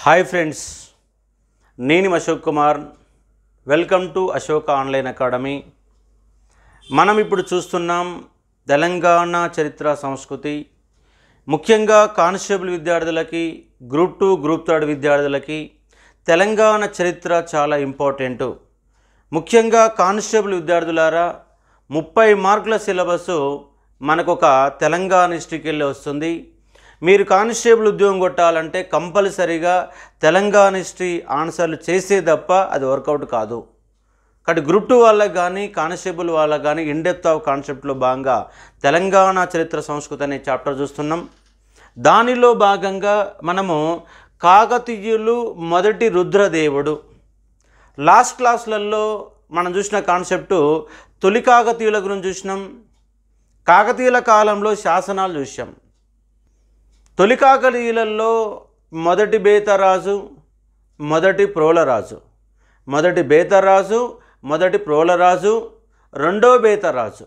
hi friends నేను Ashok Kumar welcome to Ashoka online academy మనం ఇప్పుడు చూస్తున్నాం తెలంగాణ చరిత్ర సంస్కృతి ముఖ్యంగా కానిస్టేబుల్ విద్యార్థులకి గ్రూప్ టూ గ్రూప్ థర్డ్ విద్యార్థులకి తెలంగాణ చరిత్ర చాలా ఇంపార్టెంటు ముఖ్యంగా కానిస్టేబుల్ విద్యార్థులారా ముప్పై మార్కుల సిలబస్ మనకొక తెలంగాణ హిస్టరీకి వెళ్ళి వస్తుంది మీరు కానిస్టేబుల్ ఉద్యోగం కొట్టాలంటే కంపల్సరీగా తెలంగాణ హిస్టరీ ఆన్సర్లు చేసే తప్ప అది వర్కౌట్ కాదు కాబట్టి గ్రూప్ టూ వాళ్ళకి కానీ కానిస్టేబుల్ వాళ్ళకి కానీ ఇండెప్త్ ఆఫ్ కాన్సెప్ట్లో భాగంగా తెలంగాణ చరిత్ర సంస్కృతి అనే చాప్టర్ చూస్తున్నాం దానిలో భాగంగా మనము కాకతీయులు మొదటి రుద్రదేవుడు లాస్ట్ క్లాస్లలో మనం చూసిన కాన్సెప్టు తొలి కాకతీయుల గురించి చూసినాం కాకతీయుల కాలంలో శాసనాలు చూసాం తొలికాకలీలల్లో మొదటి బేతరాజు మొదటి ప్రోలరాజు మొదటి బేతరాజు మొదటి ప్రోలరాజు రెండో బేతరాజు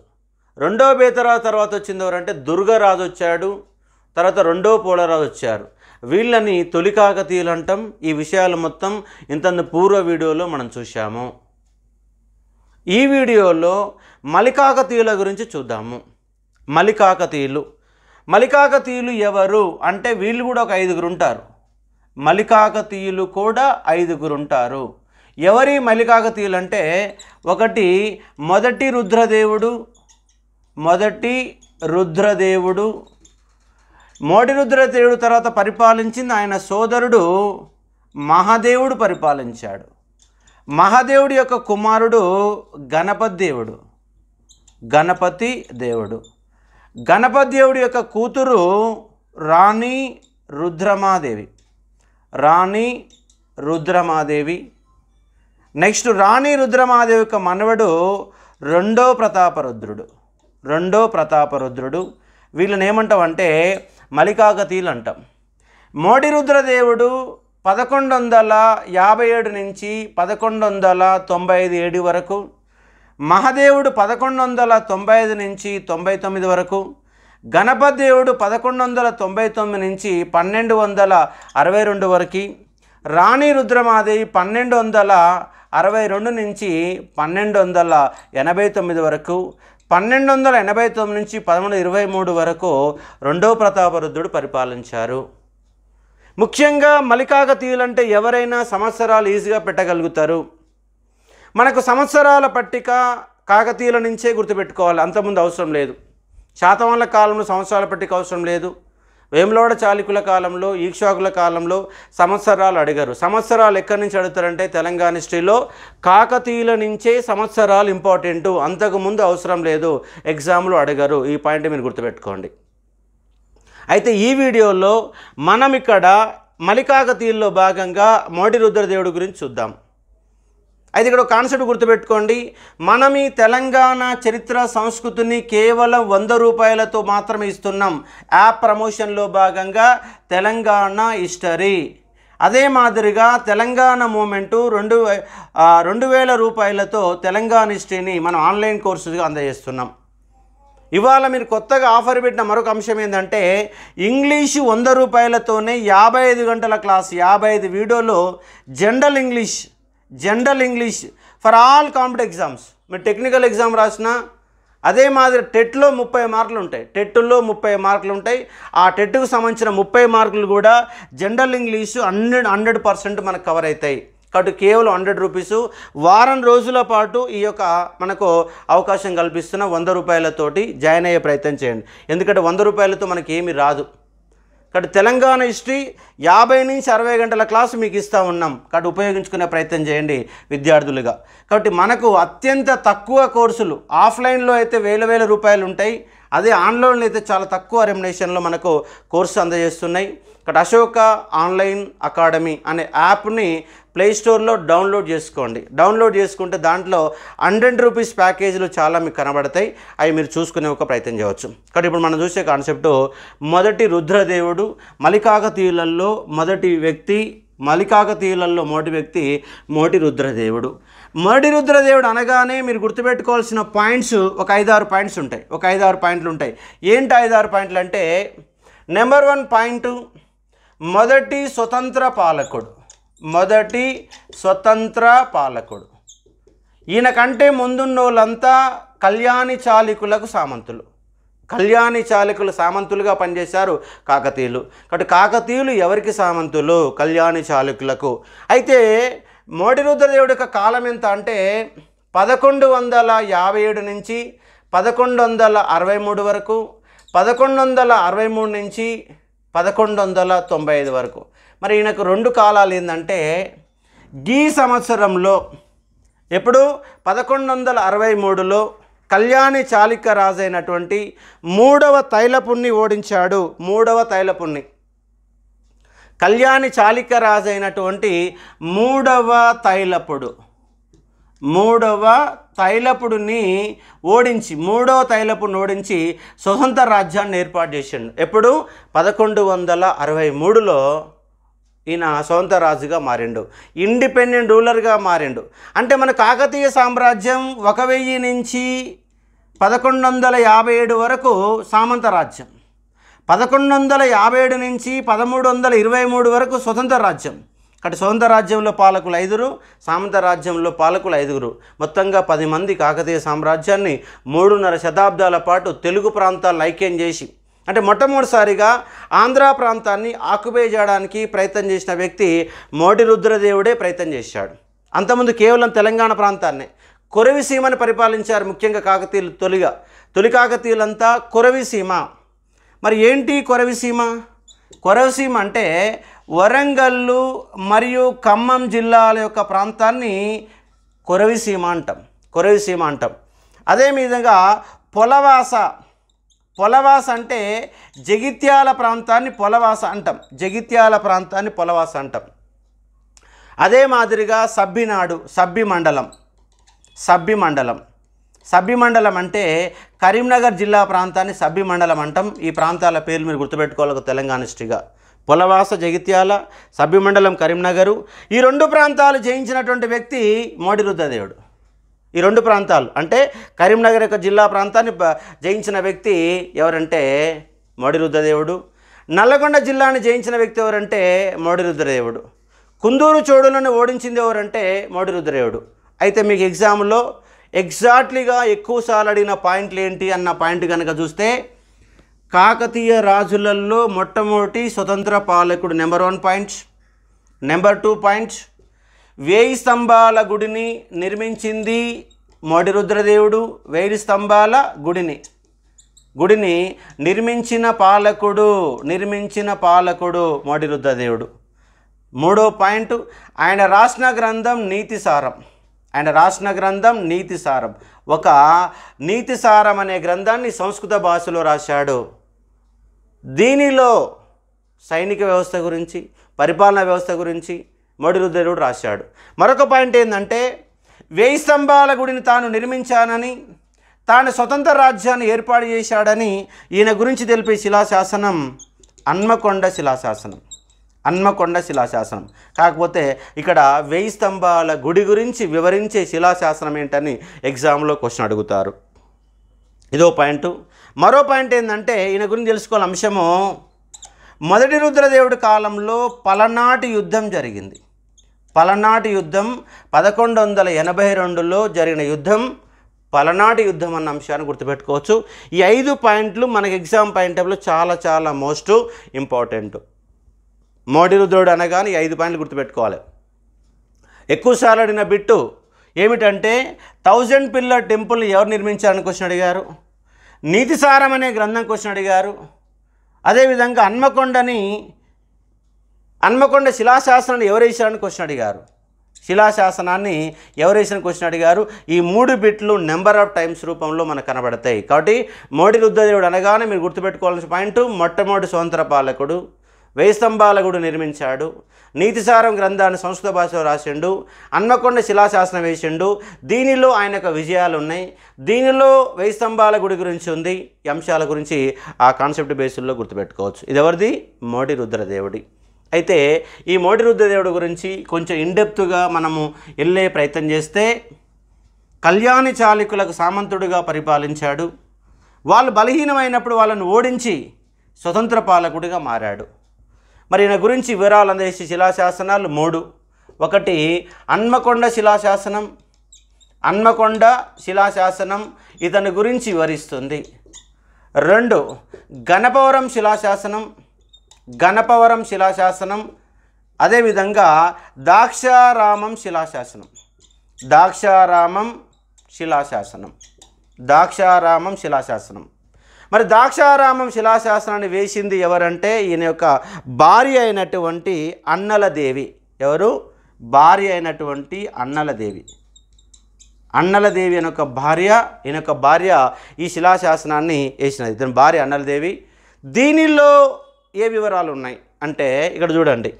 రెండో బేతరాజు తర్వాత వచ్చింది ఎవరంటే దుర్గరాజు వచ్చాడు తర్వాత రెండో పోలరాజు వచ్చారు వీళ్ళని తొలి కాకతీయులు అంటాం ఈ విషయాలు మొత్తం ఇంతంత పూర్వ వీడియోలో మనం చూశాము ఈ వీడియోలో మలికాకతీయుల గురించి చూద్దాము మలికాకతీయులు మలికాకతీయులు ఎవరు అంటే వీళ్ళు కూడా ఒక ఐదుగురు ఉంటారు మలికాకతీయులు కూడా ఐదుగురు ఉంటారు ఎవరి మలికాకతీయులు అంటే ఒకటి మొదటి రుద్రదేవుడు మొదటి రుద్రదేవుడు మోడి రుద్రదేవుడు తర్వాత పరిపాలించింది ఆయన సోదరుడు మహాదేవుడు పరిపాలించాడు మహాదేవుడి యొక్క కుమారుడు గణపతి దేవుడు గణపతి దేవుడు గణపదేవుడి యొక్క కూతురు రాణి రుద్రమాదేవి రాణి రుద్రమాదేవి నెక్స్ట్ రాణి రుద్రమాదేవి యొక్క మనవడు రెండో ప్రతాపరుద్రుడు రెండో ప్రతాపరుద్రుడు వీళ్ళని అంటే మలికాకతీలు అంటాం మోడి రుద్రదేవుడు పదకొండు వందల యాభై ఏడు నుంచి పదకొండు వందల తొంభై ఐదు ఏడు వరకు మహదేవుడు పదకొండు వందల తొంభై ఐదు నుంచి తొంభై తొమ్మిది వరకు గణపదేవుడు పదకొండు వందల తొంభై తొమ్మిది నుంచి పన్నెండు వందల అరవై రెండు వరకు రాణి రుద్రమాదేవి పన్నెండు వందల అరవై రెండు నుంచి పన్నెండు వందల ఎనభై తొమ్మిది వరకు పన్నెండు వందల ఎనభై తొమ్మిది నుంచి పదమూడు ఇరవై మూడు వరకు రెండవ ప్రతాపరుద్రుడు పరిపాలించారు ముఖ్యంగా మలికాకతీయులంటే ఎవరైనా సంవత్సరాలు ఈజీగా పెట్టగలుగుతారు మనకు సంవత్సరాల పట్టిక కాకతీయుల నుంచే గుర్తుపెట్టుకోవాలి అంతకుముందు అవసరం లేదు శాతవాహనుల కాలంలో సంవత్సరాల పట్టిక అవసరం లేదు వేములవాడ చాలికుల కాలంలో ఈక్షాకుల కాలంలో సంవత్సరాలు అడిగారు సంవత్సరాలు ఎక్కడి నుంచి అడుగుతారంటే తెలంగాణ హిస్టరీలో కాకతీయుల నుంచే సంవత్సరాలు ఇంపార్టెంటు అంతకుముందు అవసరం లేదు ఎగ్జామ్లు అడగరు ఈ పాయింట్ మీరు గుర్తుపెట్టుకోండి అయితే ఈ వీడియోలో మనం ఇక్కడ మలికాకతీయుల్లో భాగంగా మోడి రుద్రదేవుడి గురించి చూద్దాం అయితే ఇక్కడ కాన్సెప్ట్ గుర్తుపెట్టుకోండి మనం ఈ తెలంగాణ చరిత్ర సంస్కృతిని కేవలం వంద రూపాయలతో మాత్రమే ఇస్తున్నాం యాప్ ప్రమోషన్లో భాగంగా తెలంగాణ హిస్టరీ అదే మాదిరిగా తెలంగాణ మూమెంటు రెండు రెండు వేల రూపాయలతో తెలంగాణ హిస్టరీని మనం ఆన్లైన్ కోర్సుగా అందజేస్తున్నాం ఇవాళ మీరు కొత్తగా ఆఫర్ పెట్టిన మరొక అంశం ఏంటంటే ఇంగ్లీషు వంద రూపాయలతోనే యాభై ఐదు గంటల క్లాస్ యాభై ఐదు వీడియోలో general English general English for all competitive exams మీరు టెక్నికల్ ఎగ్జామ్ రాసినా అదే మాదిరి టెట్లో ముప్పై మార్కులు ఉంటాయి టెట్లో ముప్పై మార్కులు ఉంటాయి ఆ టెట్కు సంబంధించిన ముప్పై మార్కులు కూడా general English hundred hundred percent మనకు కవర్ అవుతాయి కాబట్టి కేవలం హండ్రెడ్ రూపీస్ వారం రోజుల పాటు ఈ యొక్క మనకు అవకాశం కల్పిస్తున్న వంద రూపాయలతోటి జాయిన్ అయ్యే ప్రయత్నం చేయండి ఎందుకంటే వంద రూపాయలతో మనకి ఏమీ రాదు కాబట్టి తెలంగాణ హిస్టరీ యాభై నుంచి అరవై గంటల క్లాసు మీకు ఇస్తూ ఉన్నాం కాబట్టి ఉపయోగించుకునే ప్రయత్నం చేయండి విద్యార్థులుగా కాబట్టి మనకు అత్యంత తక్కువ కోర్సులు ఆఫ్లైన్లో అయితే వేల వేల రూపాయలు ఉంటాయి అదే ఆన్లైన్లో అయితే చాలా తక్కువ రెమ్యునేషన్లో మనకు కోర్సు అందజేస్తున్నాయి ఇక్కడ అశోక ఆన్లైన్ అకాడమీ అనే యాప్ని ప్లేస్టోర్లో డౌన్లోడ్ చేసుకోండి డౌన్లోడ్ చేసుకుంటే దాంట్లో హండ్రెడ్ రూపీస్ ప్యాకేజీలు చాలా మీకు కనబడతాయి అవి మీరు చూసుకునే ఒక ప్రయత్నం చేయవచ్చు కాబట్టి ఇప్పుడు మనం చూసే కాన్సెప్ట్ మొదటి రుద్రదేవుడు మలికాకతీయులలో మొదటి వ్యక్తి మలికాకతీయులలో మొదటి వ్యక్తి మోటి రుద్రదేవుడు మొదటి రుద్రదేవుడు అనగానే మీరు గుర్తుపెట్టుకోవాల్సిన పాయింట్స్ ఒక ఐదారు పాయింట్స్ ఉంటాయి ఒక ఐదారు పాయింట్లు ఉంటాయి ఏంటి ఐదారు పాయింట్లు అంటే నెంబర్ వన్ పాయింట్ మొదటి స్వతంత్ర పాలకుడు మొదటి స్వతంత్ర పాలకుడు ఈయనకంటే ముందున్న వాళ్ళంతా కళ్యాణి చాలికులకు సామంతులు కళ్యాణి చాలికులు సామంతులుగా పనిచేశారు కాకతీయులు కాబట్టి కాకతీయులు ఎవరికి సామంతులు కళ్యాణి చాళుకులకు అయితే మోడిరుద్రదేవుడి యొక్క కాలం ఎంత అంటే పదకొండు వందల యాభై ఏడు నుంచి పదకొండు వందల అరవై మూడు వరకు పదకొండు వందల అరవై మూడు నుంచి పదకొండు వందల తొంభై ఐదు వరకు మరి ఈయనకు రెండు కాలాలు ఏంటంటే ఈ సంవత్సరంలో ఎప్పుడు పదకొండు వందల అరవై మూడులో కళ్యాణి రాజు రాజైనటువంటి మూడవ తైలపుణ్ణి ఓడించాడు మూడవ తైలపుణ్ణి కళ్యాణి రాజు రాజైనటువంటి మూడవ తైలపుడు మూడవ తైలపుడిని ఓడించి మూడవ తైలపుడిని ఓడించి స్వతంత్ర రాజ్యాన్ని ఏర్పాటు చేసిండు ఎప్పుడు పదకొండు వందల అరవై మూడులో ఈయన స్వతంత్ర రాజుగా మారిండు ఇండిపెండెంట్ రూలర్గా మారిండు అంటే మన కాకతీయ సామ్రాజ్యం ఒక వెయ్యి నుంచి పదకొండు వందల యాభై ఏడు వరకు సామంత రాజ్యం పదకొండు వందల యాభై ఏడు నుంచి పదమూడు వందల ఇరవై మూడు వరకు స్వతంత్ర రాజ్యం అటు సౌందరాజ్యంలో పాలకులు ఐదుగురు సామంతరాజ్యంలో పాలకులు ఐదుగురు మొత్తంగా పది మంది కాకతీయ సామ్రాజ్యాన్ని మూడున్నర శతాబ్దాల పాటు తెలుగు ప్రాంతాలు ఐక్యం చేసి అంటే మొట్టమొదటిసారిగా ఆంధ్ర ప్రాంతాన్ని ఆక్యుపై ప్రయత్నం చేసిన వ్యక్తి మోడి రుద్రదేవుడే ప్రయత్నం చేశాడు అంతకుముందు కేవలం తెలంగాణ ప్రాంతాన్నే కొరవిసీమని పరిపాలించారు ముఖ్యంగా కాకతీయులు తొలిగా తొలి కాకతీయులంతా కొరవిసీమ మరి ఏంటి కొరవిసీమ కొరవిసీమ అంటే వరంగల్లు మరియు ఖమ్మం జిల్లాల యొక్క ప్రాంతాన్ని కొరవిసీమ అంటాం కొరవిసీమ అంటాం అదే విధంగా పొలవాస పొలవాస అంటే జగిత్యాల ప్రాంతాన్ని పొలవాస అంటాం జగిత్యాల ప్రాంతాన్ని పొలవాస అంటాం అదే మాదిరిగా సబ్బినాడు సబ్బి మండలం సబ్బి మండలం సబ్బి మండలం అంటే కరీంనగర్ జిల్లా ప్రాంతాన్ని సబ్బి మండలం అంటాం ఈ ప్రాంతాల పేర్లు మీరు గుర్తుపెట్టుకోవాలి తెలంగాణ హిస్టరీగా పొలవాస జగిత్యాల సభ్యమండలం కరీంనగరు ఈ రెండు ప్రాంతాలు జయించినటువంటి వ్యక్తి మోడీ రుద్రదేవుడు ఈ రెండు ప్రాంతాలు అంటే కరీంనగర్ యొక్క జిల్లా ప్రాంతాన్ని జయించిన వ్యక్తి ఎవరంటే మోడీ రుద్రదేవుడు నల్లగొండ జిల్లాని జయించిన వ్యక్తి ఎవరంటే మోడీ రుద్రదేవుడు కుందూరు చోడులను ఓడించింది ఎవరంటే మోడీ రుద్రదేవుడు అయితే మీకు ఎగ్జామ్లో ఎగ్జాక్ట్లీగా ఎక్కువ సార్లు అడిగిన పాయింట్లు ఏంటి అన్న పాయింట్ కనుక చూస్తే కాకతీయ రాజులల్లో మొట్టమొదటి స్వతంత్ర పాలకుడు number one point number two point వేయి స్తంభాల గుడిని నిర్మించింది మొడి రుద్రదేవుడు వేయి స్తంభాల గుడిని గుడిని నిర్మించిన పాలకుడు నిర్మించిన పాలకుడు మొడి రుద్రదేవుడు మూడో పాయింట్ ఆయన రాసిన గ్రంథం నీతిసారం ఆయన రాసిన గ్రంథం నీతిసారం ఒక నీతిసారం అనే గ్రంథాన్ని సంస్కృత భాషలో రాశాడు దీనిలో సైనిక వ్యవస్థ గురించి పరిపాలనా వ్యవస్థ గురించి మడురుదేరుడు రాశాడు మరొక పాయింట్ ఏంటంటే వేయి స్తంభాల గుడిని తాను నిర్మించానని తాను స్వతంత్ర రాజ్యాన్ని ఏర్పాటు చేశాడని ఈయన గురించి తెలిపే శిలాశాసనం అన్మకొండ శిలాశాసనం అన్మకొండ శిలాశాసనం కాకపోతే ఇక్కడ వేయి స్తంభాల గుడి గురించి వివరించే శిలాశాసనం ఏంటని ఎగ్జామ్లో క్వశ్చన్ అడుగుతారు ఇదో పాయింటు మరో పాయింట్ ఏంటంటే ఈయన గురించి తెలుసుకోవాలి అంశము మొదటి రుద్రదేవుడి కాలంలో పలనాటి యుద్ధం జరిగింది పలనాటి యుద్ధం పదకొండు వందల ఎనభై రెండులో జరిగిన యుద్ధం పలనాటి యుద్ధం అన్న అంశాన్ని గుర్తుపెట్టుకోవచ్చు ఈ ఐదు పాయింట్లు మనకి ఎగ్జామ్ పాయింట్ టైంలో చాలా చాలా మోస్ట్ ఇంపార్టెంట్ మోడీ రుద్రుడు అనగానే ఈ ఐదు పాయింట్లు గుర్తుపెట్టుకోవాలి ఎక్కువసార్లు అడిగిన బిట్టు ఏమిటంటే థౌజండ్ పిల్లర్ టెంపుల్ని ఎవరు నిర్మించారని క్వశ్చన్ అడిగారు నీతిసారం అనే గ్రంథం క్వశ్చన్ అడిగారు అదేవిధంగా హన్మకొండని హన్మకొండ శిలాశాసనాన్ని ఎవరేశారని క్వశ్చన్ అడిగారు శిలాశాసనాన్ని ఎవరేసిన క్వశ్చన్ అడిగారు ఈ మూడు బిట్లు నెంబర్ ఆఫ్ టైమ్స్ రూపంలో మనకు కనబడతాయి కాబట్టి మోడీ రుద్రదేవుడు అనగానే మీరు గుర్తుపెట్టుకోవాల్సిన పాయింట్ మొట్టమొదటి స్వతంత్ర పాలకుడు వేయి స్తంభాల గుడి నిర్మించాడు నీతిసారం గ్రంథాన్ని సంస్కృత భాషలో రాసిండు అన్నకొండ శిలాశాసనం వేసిండు దీనిలో ఆయన యొక్క విజయాలు ఉన్నాయి దీనిలో వెయ్యి స్తంభాల గుడి గురించి ఉంది అంశాల గురించి ఆ కాన్సెప్ట్ బేసుల్లో గుర్తుపెట్టుకోవచ్చు ఇది ఎవరిది మోడీ రుద్రదేవుడి అయితే ఈ మోడీ రుద్రదేవుడి గురించి కొంచెం ఇండెప్త్గా మనము వెళ్ళే ప్రయత్నం చేస్తే కళ్యాణి చాలికులకు సామంతుడుగా పరిపాలించాడు వాళ్ళు బలహీనమైనప్పుడు వాళ్ళను ఓడించి స్వతంత్ర పాలకుడిగా మారాడు మరి ఈయన గురించి వివరాలు అందజేసే శిలాశాసనాలు మూడు ఒకటి అన్మకొండ శిలాశాసనం అన్మకొండ శిలాశాసనం ఇతని గురించి వివరిస్తుంది రెండు గణపవరం శిలాశాసనం గణపవరం శిలాశాసనం అదేవిధంగా దాక్షారామం శిలాశాసనం దాక్షారామం శిలాశాసనం దాక్షారామం శిలాశాసనం మరి ద్రాక్షారామం శిలాశాసనాన్ని వేసింది ఎవరంటే ఈయన యొక్క భార్య అయినటువంటి అన్నలదేవి ఎవరు భార్య అయినటువంటి అన్నలదేవి అన్నలదేవి అని ఒక భార్య ఈయన యొక్క భార్య ఈ శిలాశాసనాన్ని వేసినది ఇతని భార్య అన్నలదేవి దీనిలో ఏ వివరాలు ఉన్నాయి అంటే ఇక్కడ చూడండి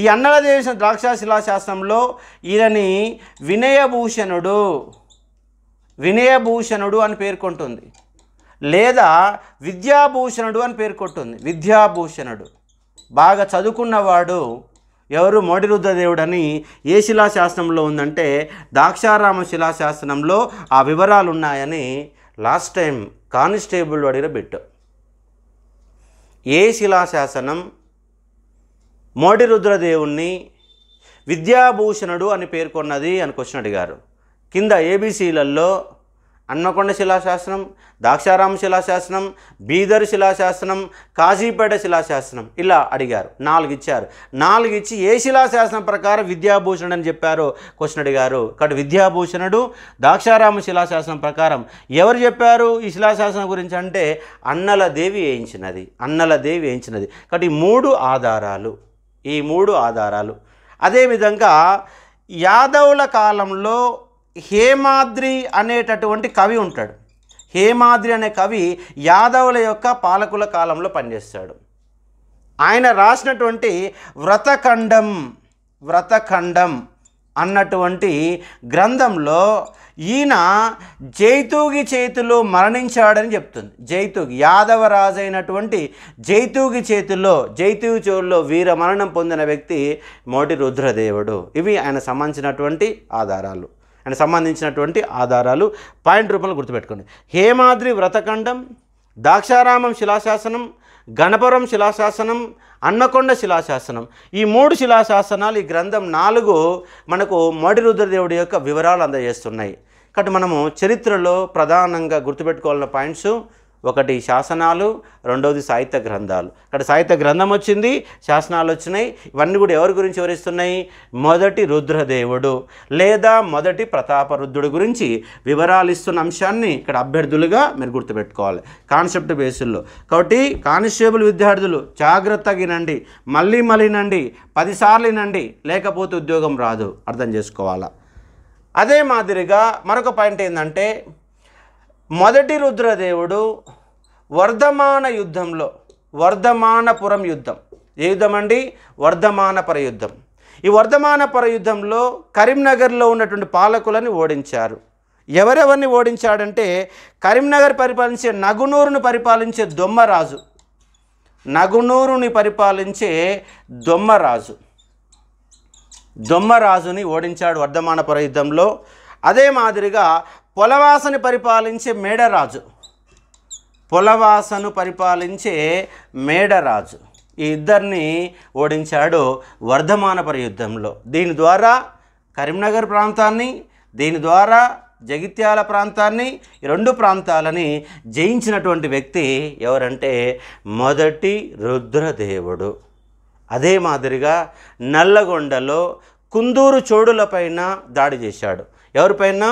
ఈ అన్నలదేవి ద్రాక్ష శిలాశాసనంలో ఈయనని వినయభూషణుడు వినయభూషణుడు అని పేర్కొంటుంది లేదా విద్యాభూషణుడు అని పేర్కొంటుంది విద్యాభూషణుడు బాగా చదువుకున్నవాడు ఎవరు మోడిరుద్రదేవుడు అని ఏ శిలాశాసనంలో ఉందంటే దాక్షారామ శిలాశాసనంలో ఆ వివరాలు ఉన్నాయని లాస్ట్ టైం కానిస్టేబుల్ అడిగిన బిట్టు ఏ శిలాశాసనం మోడిరుద్రదేవుణ్ణి విద్యాభూషణుడు అని పేర్కొన్నది అని క్వశ్చన్ అడిగారు కింద ఏబీసీలలో అన్నకొండ శిలాశాసనం దాక్షారామ శిలాశాసనం బీదర్ శిలాశాసనం కాజీపేట శిలాశాసనం ఇలా అడిగారు నాలుగు ఇచ్చారు నాలుగు ఇచ్చి ఏ శిలాశాసనం ప్రకారం విద్యాభూషణుడు అని చెప్పారో క్వశ్చన్ అడిగారు కాబట్టి విద్యాభూషణుడు దాక్షారామ శిలాశాసనం ప్రకారం ఎవరు చెప్పారు ఈ శిలాశాసనం గురించి అంటే అన్నల దేవి వేయించినది అన్నల దేవి వేయించినది కాబట్టి ఈ మూడు ఆధారాలు ఈ మూడు ఆధారాలు అదేవిధంగా యాదవుల కాలంలో హేమాద్రి అనేటటువంటి కవి ఉంటాడు హేమాద్రి అనే కవి యాదవుల యొక్క పాలకుల కాలంలో పనిచేస్తాడు ఆయన రాసినటువంటి వ్రతఖండం వ్రతఖండం అన్నటువంటి గ్రంథంలో ఈయన జైతూగి చేతిలో మరణించాడని చెప్తుంది జైతూగి యాదవరాజు అయినటువంటి జైతూగి చేతుల్లో జైతూగి చెవుల్లో వీర మరణం పొందిన వ్యక్తి మోటి రుద్రదేవుడు ఇవి ఆయన సంబంధించినటువంటి ఆధారాలు అని సంబంధించినటువంటి ఆధారాలు పాయింట్ రూపంలో గుర్తుపెట్టుకోండి హేమాద్రి వ్రతఖండం దాక్షారామం శిలాశాసనం గణపురం శిలాశాసనం అన్నకొండ శిలాశాసనం ఈ మూడు శిలాశాసనాలు ఈ గ్రంథం నాలుగు మనకు మోడి రుద్రదేవుడి యొక్క వివరాలు అందజేస్తున్నాయి కాబట్టి మనము చరిత్రలో ప్రధానంగా గుర్తుపెట్టుకోవాలన్న పాయింట్స్ ఒకటి శాసనాలు రెండవది సాహిత్య గ్రంథాలు ఇక్కడ సాహిత్య గ్రంథం వచ్చింది శాసనాలు వచ్చినాయి ఇవన్నీ కూడా ఎవరి గురించి వివరిస్తున్నాయి మొదటి రుద్రదేవుడు లేదా మొదటి ప్రతాప ప్రతాపరుద్రుడు గురించి వివరాలు ఇస్తున్న అంశాన్ని ఇక్కడ అభ్యర్థులుగా మీరు గుర్తుపెట్టుకోవాలి కాన్సెప్ట్ బేసుల్లో కాబట్టి కానిస్టేబుల్ విద్యార్థులు జాగ్రత్తగినండి మళ్ళీ నండి పదిసార్లు వినండి లేకపోతే ఉద్యోగం రాదు అర్థం చేసుకోవాలా అదే మాదిరిగా మరొక పాయింట్ ఏంటంటే మొదటి రుద్రదేవుడు వర్ధమాన యుద్ధంలో వర్ధమానపురం యుద్ధం ఏ యుద్ధం అండి వర్ధమానపర యుద్ధం ఈ వర్ధమానపర యుద్ధంలో కరీంనగర్లో ఉన్నటువంటి పాలకులని ఓడించారు ఎవరెవరిని ఓడించాడంటే కరీంనగర్ పరిపాలించే నగునూరును పరిపాలించే దొమ్మరాజు నగునూరుని పరిపాలించే దొమ్మరాజు దొమ్మరాజుని ఓడించాడు వర్ధమానపర యుద్ధంలో అదే మాదిరిగా పొలవాసను పరిపాలించే మేడరాజు పొలవాసను పరిపాలించే మేడరాజు ఈ ఇద్దరిని ఓడించాడు వర్ధమానపర యుద్ధంలో దీని ద్వారా కరీంనగర్ ప్రాంతాన్ని దీని ద్వారా జగిత్యాల ప్రాంతాన్ని రెండు ప్రాంతాలని జయించినటువంటి వ్యక్తి ఎవరంటే మొదటి రుద్రదేవుడు అదే మాదిరిగా నల్లగొండలో కుందూరు చోడులపైన దాడి చేశాడు ఎవరిపైన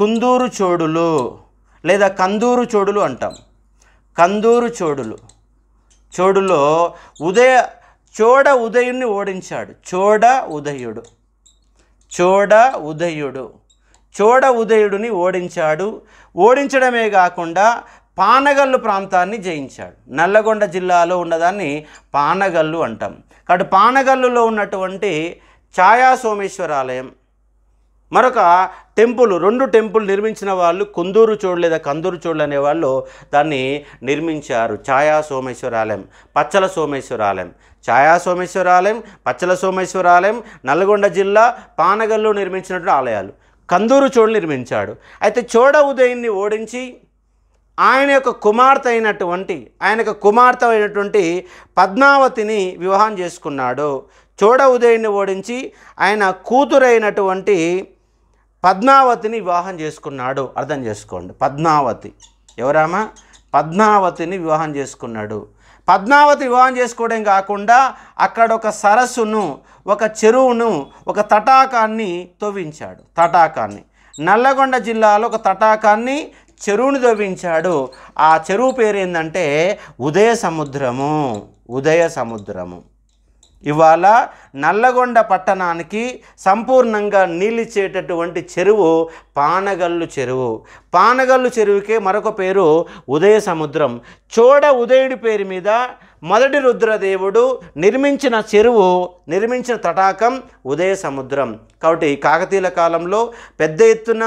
కుందూరు చోడులు లేదా కందూరు చోడులు అంటాం కందూరు చోడులు చోడులో ఉదయ చోడ ఉదయుణ్ణి ఓడించాడు చోడ ఉదయుడు చోడ ఉదయుడు చోడ ఉదయుడిని ఓడించాడు ఓడించడమే కాకుండా పానగల్లు ప్రాంతాన్ని జయించాడు నల్లగొండ జిల్లాలో ఉన్నదాన్ని పానగల్లు అంటాం కాబట్టి పానగల్లులో ఉన్నటువంటి ఛాయా సోమేశ్వర ఆలయం మరొక టెంపుల్ రెండు టెంపుల్ నిర్మించిన వాళ్ళు కొందూరు చోడు లేదా కందూరు చోడు అనేవాళ్ళు దాన్ని నిర్మించారు ఛాయా ఆలయం పచ్చల సోమేశ్వర ఆలయం ఛాయా సోమేశ్వర ఆలయం పచ్చల సోమేశ్వర ఆలయం నల్గొండ జిల్లా పానగల్లో నిర్మించినటువంటి ఆలయాలు కందూరు చోడు నిర్మించాడు అయితే చోడ ఉదయాన్ని ఓడించి ఆయన యొక్క కుమార్తె అయినటువంటి ఆయన యొక్క కుమార్తె అయినటువంటి పద్మావతిని వివాహం చేసుకున్నాడు చోడ ఉదయాన్ని ఓడించి ఆయన కూతురైనటువంటి పద్మావతిని వివాహం చేసుకున్నాడు అర్థం చేసుకోండి పద్మావతి ఎవరామా పద్మావతిని వివాహం చేసుకున్నాడు పద్మావతి వివాహం చేసుకోవడం కాకుండా అక్కడ ఒక సరస్సును ఒక చెరువును ఒక తటాకాన్ని తవ్వించాడు తటాకాన్ని నల్లగొండ జిల్లాలో ఒక తటాకాన్ని చెరువును తవ్వించాడు ఆ చెరువు పేరు ఏంటంటే ఉదయ సముద్రము ఉదయ సముద్రము ఇవాళ నల్లగొండ పట్టణానికి సంపూర్ణంగా నీళ్ళిచ్చేటటువంటి చెరువు పానగల్లు చెరువు పానగల్లు చెరువుకే మరొక పేరు ఉదయ సముద్రం చోడ ఉదయుడి పేరు మీద మొదటి రుద్రదేవుడు నిర్మించిన చెరువు నిర్మించిన తటాకం ఉదయ సముద్రం కాబట్టి కాకతీయుల కాలంలో పెద్ద ఎత్తున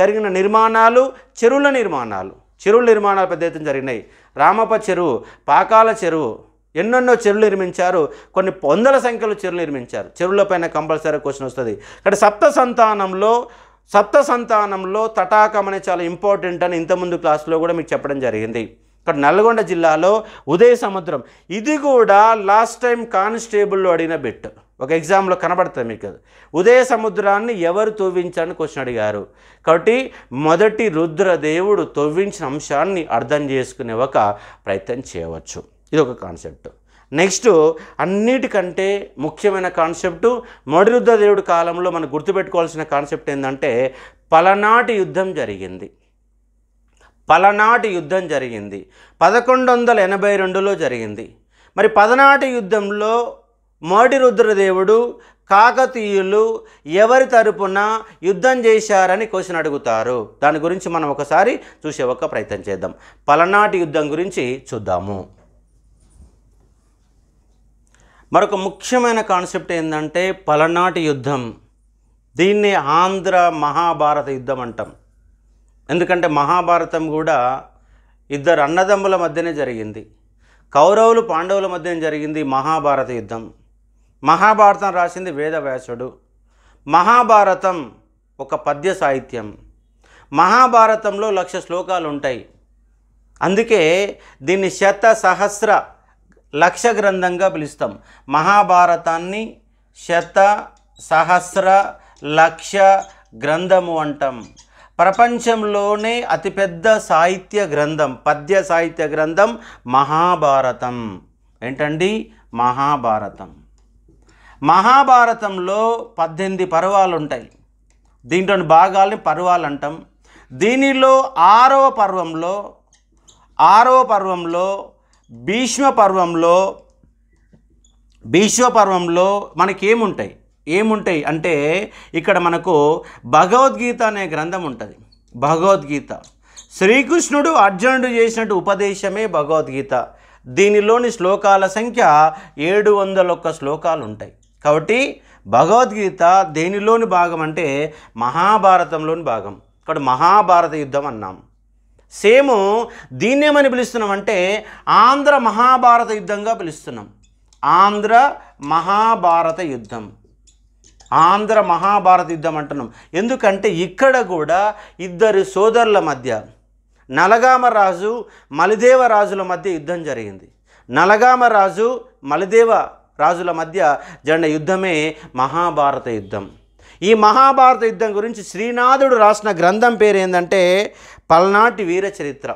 జరిగిన నిర్మాణాలు చెరువుల నిర్మాణాలు చెరువుల నిర్మాణాలు పెద్ద ఎత్తున జరిగినాయి రామప్ప చెరువు పాకాల చెరువు ఎన్నెన్నో చెరువులు నిర్మించారు కొన్ని వందల సంఖ్యలో చెరువులు నిర్మించారు చెరువుల పైన కంపల్సరీ క్వశ్చన్ వస్తుంది ఇక్కడ సప్త సంతానంలో సప్త సంతానంలో తటాకం అనేది చాలా ఇంపార్టెంట్ అని ఇంతకుముందు క్లాస్లో కూడా మీకు చెప్పడం జరిగింది ఇక్కడ నల్గొండ జిల్లాలో ఉదయ సముద్రం ఇది కూడా లాస్ట్ టైం కానిస్టేబుల్లో అడిగిన బిట్ ఒక ఎగ్జామ్లో కనబడుతుంది మీకు ఉదయ సముద్రాన్ని ఎవరు తవ్వించాలని క్వశ్చన్ అడిగారు కాబట్టి మొదటి రుద్రదేవుడు తవ్వించిన అంశాన్ని అర్థం చేసుకునే ఒక ప్రయత్నం చేయవచ్చు ఇది ఒక కాన్సెప్ట్ నెక్స్ట్ అన్నిటికంటే ముఖ్యమైన కాన్సెప్టు మడిరుద్ధ దేవుడి కాలంలో మనం గుర్తుపెట్టుకోవాల్సిన కాన్సెప్ట్ ఏంటంటే పలనాటి యుద్ధం జరిగింది పలనాటి యుద్ధం జరిగింది పదకొండు వందల ఎనభై రెండులో జరిగింది మరి పదనాటి యుద్ధంలో రుద్రదేవుడు కాకతీయులు ఎవరి తరపున యుద్ధం చేశారని క్వశ్చన్ అడుగుతారు దాని గురించి మనం ఒకసారి చూసే ఒక ప్రయత్నం చేద్దాం పలనాటి యుద్ధం గురించి చూద్దాము మరొక ముఖ్యమైన కాన్సెప్ట్ ఏంటంటే పలనాటి యుద్ధం దీన్ని ఆంధ్ర మహాభారత యుద్ధం అంటాం ఎందుకంటే మహాభారతం కూడా ఇద్దరు అన్నదమ్ముల మధ్యనే జరిగింది కౌరవులు పాండవుల మధ్యనే జరిగింది మహాభారత యుద్ధం మహాభారతం రాసింది వేదవ్యాసుడు మహాభారతం ఒక పద్య సాహిత్యం మహాభారతంలో లక్ష శ్లోకాలు ఉంటాయి అందుకే దీన్ని శత సహస్ర లక్ష గ్రంథంగా పిలుస్తాం మహాభారతాన్ని శత సహస్ర లక్ష గ్రంథము అంటాం ప్రపంచంలోనే అతిపెద్ద సాహిత్య గ్రంథం పద్య సాహిత్య గ్రంథం మహాభారతం ఏంటండి మహాభారతం మహాభారతంలో పద్దెనిమిది పర్వాలు ఉంటాయి దీంట్లోని భాగాలని పర్వాలు అంటాం దీనిలో ఆరవ పర్వంలో ఆరవ పర్వంలో భీష్మ పర్వంలో భీష్మ పర్వంలో మనకేముంటాయి ఏముంటాయి అంటే ఇక్కడ మనకు భగవద్గీత అనే గ్రంథం ఉంటుంది భగవద్గీత శ్రీకృష్ణుడు అర్జునుడు చేసినట్టు ఉపదేశమే భగవద్గీత దీనిలోని శ్లోకాల సంఖ్య ఏడు వందల ఒక్క శ్లోకాలు ఉంటాయి కాబట్టి భగవద్గీత దేనిలోని భాగం అంటే మహాభారతంలోని భాగం ఇక్కడ మహాభారత యుద్ధం అన్నాం సేమ్ దీన్నేమని పిలుస్తున్నాం అంటే ఆంధ్ర మహాభారత యుద్ధంగా పిలుస్తున్నాం ఆంధ్ర మహాభారత యుద్ధం ఆంధ్ర మహాభారత యుద్ధం అంటున్నాం ఎందుకంటే ఇక్కడ కూడా ఇద్దరు సోదరుల మధ్య నలగామరాజు మలిదేవరాజుల మధ్య యుద్ధం జరిగింది నలగామరాజు మలిదేవ రాజుల మధ్య జరిగిన యుద్ధమే మహాభారత యుద్ధం ఈ మహాభారత యుద్ధం గురించి శ్రీనాథుడు రాసిన గ్రంథం పేరు ఏంటంటే పల్నాటి వీర చరిత్ర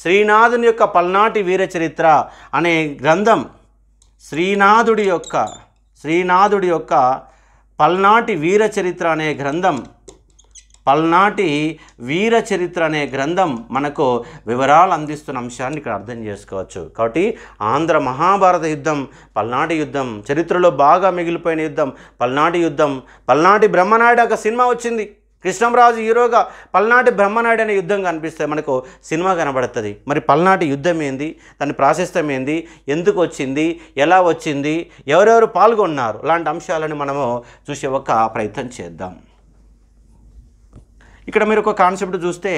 శ్రీనాథుని యొక్క పల్నాటి వీర చరిత్ర అనే గ్రంథం శ్రీనాథుడి యొక్క శ్రీనాథుడి యొక్క పల్నాటి వీర చరిత్ర అనే గ్రంథం పల్నాటి వీర చరిత్ర అనే గ్రంథం మనకు వివరాలు అందిస్తున్న అంశాన్ని ఇక్కడ అర్థం చేసుకోవచ్చు కాబట్టి ఆంధ్ర మహాభారత యుద్ధం పల్నాటి యుద్ధం చరిత్రలో బాగా మిగిలిపోయిన యుద్ధం పల్నాటి యుద్ధం పల్నాటి బ్రహ్మనాయుడు ఒక సినిమా వచ్చింది కృష్ణంరాజు హీరోగా పల్నాటి బ్రహ్మనాయుడు అనే యుద్ధం కనిపిస్తే మనకు సినిమా కనబడుతుంది మరి పల్నాటి యుద్ధం ఏంది దాని ప్రాశస్త్యం ఏంది ఎందుకు వచ్చింది ఎలా వచ్చింది ఎవరెవరు పాల్గొన్నారు లాంటి అంశాలను మనము చూసే ఒక ప్రయత్నం చేద్దాం ఇక్కడ మీరు ఒక కాన్సెప్ట్ చూస్తే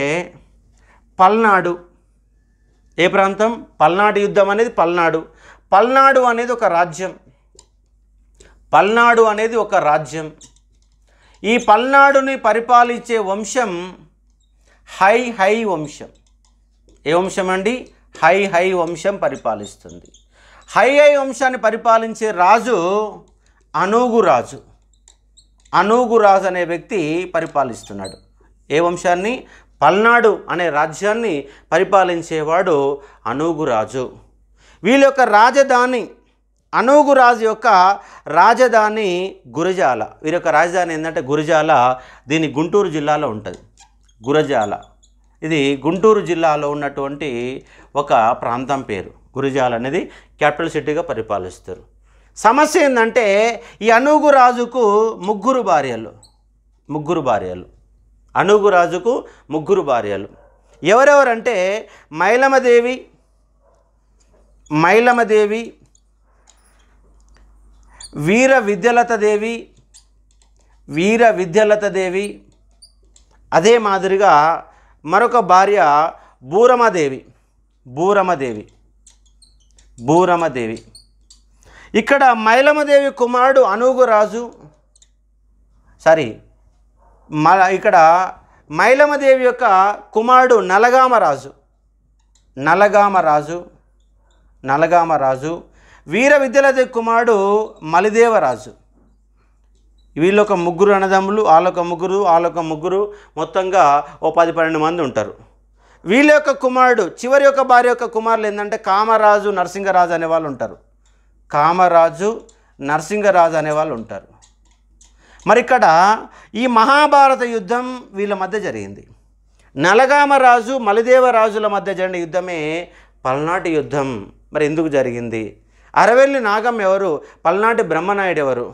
పల్నాడు ఏ ప్రాంతం పల్నాడు యుద్ధం అనేది పల్నాడు పల్నాడు అనేది ఒక రాజ్యం పల్నాడు అనేది ఒక రాజ్యం ఈ పల్నాడుని పరిపాలించే వంశం హై హై వంశం ఏ వంశం అండి హై హై వంశం పరిపాలిస్తుంది హై హై వంశాన్ని పరిపాలించే రాజు అనూగురాజు రాజు రాజు అనే వ్యక్తి పరిపాలిస్తున్నాడు ఏ వంశాన్ని పల్నాడు అనే రాజ్యాన్ని పరిపాలించేవాడు అనూగురాజు వీళ్ళ యొక్క రాజధాని అనూగు రాజు యొక్క రాజధాని గురజాల వీరి యొక్క రాజధాని ఏంటంటే గురజాల దీని గుంటూరు జిల్లాలో ఉంటుంది గురజాల ఇది గుంటూరు జిల్లాలో ఉన్నటువంటి ఒక ప్రాంతం పేరు గురజాల అనేది క్యాపిటల్ సిటీగా పరిపాలిస్తారు సమస్య ఏంటంటే ఈ అనూగు రాజుకు ముగ్గురు భార్యలు ముగ్గురు భార్యలు అనూగు రాజుకు ముగ్గురు భార్యలు ఎవరెవరంటే మైలమదేవి మైలమదేవి వీర విద్యలతదేవి వీర విద్యలతదేవి అదే మాదిరిగా మరొక భార్య బూరమదేవి బూరమదేవి బూరమదేవి ఇక్కడ మైలమదేవి కుమారుడు రాజు సారీ మ ఇక్కడ మైలమదేవి యొక్క కుమారుడు నలగామరాజు నలగామరాజు నలగామరాజు వీర విద్యల కుమారుడు మలిదేవరాజు ఒక ముగ్గురు అన్నదమ్ములు వాళ్ళొక ముగ్గురు వాళ్ళొక ముగ్గురు మొత్తంగా ఓ పది పన్నెండు మంది ఉంటారు వీళ్ళ యొక్క కుమారుడు చివరి యొక్క భార్య యొక్క కుమారులు ఏంటంటే కామరాజు నరసింహరాజు అనేవాళ్ళు ఉంటారు కామరాజు నరసింహరాజు అనేవాళ్ళు ఉంటారు మరి ఇక్కడ ఈ మహాభారత యుద్ధం వీళ్ళ మధ్య జరిగింది నలగామరాజు మలిదేవరాజుల మధ్య జరిగిన యుద్ధమే పల్నాటి యుద్ధం మరి ఎందుకు జరిగింది అరవెల్లి నాగం ఎవరు పల్నాటి బ్రహ్మనాయుడు ఎవరు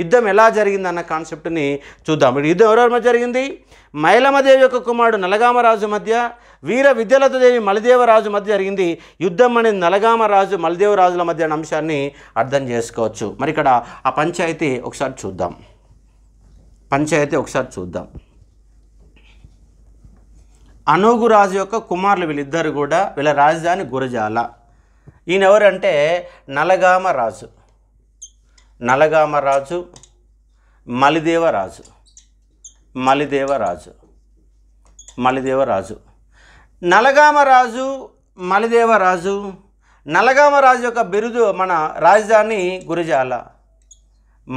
యుద్ధం ఎలా జరిగింది అన్న కాన్సెప్ట్ని చూద్దాం యుద్ధం ఎవరెవరి మధ్య జరిగింది మైలమదేవి యొక్క కుమారుడు నలగామరాజు మధ్య వీర విద్యలతదేవి మలిదేవరాజు మధ్య జరిగింది యుద్ధం అనేది నలగామరాజు మలిదేవరాజుల మధ్య అనే అంశాన్ని అర్థం చేసుకోవచ్చు మరి ఇక్కడ ఆ పంచాయతీ ఒకసారి చూద్దాం పంచాయతీ ఒకసారి చూద్దాం అనూగురాజు యొక్క కుమారులు వీళ్ళిద్దరు కూడా వీళ్ళ రాజధాని గురజాల ఈయన ఎవరంటే నలగామ రాజు నలగామ రాజు మలిదేవరాజు మలిదేవరాజు మలిదేవరాజు నలగామరాజు మలిదేవరాజు నలగామరాజు యొక్క బిరుదు మన రాజధాని గురిజాల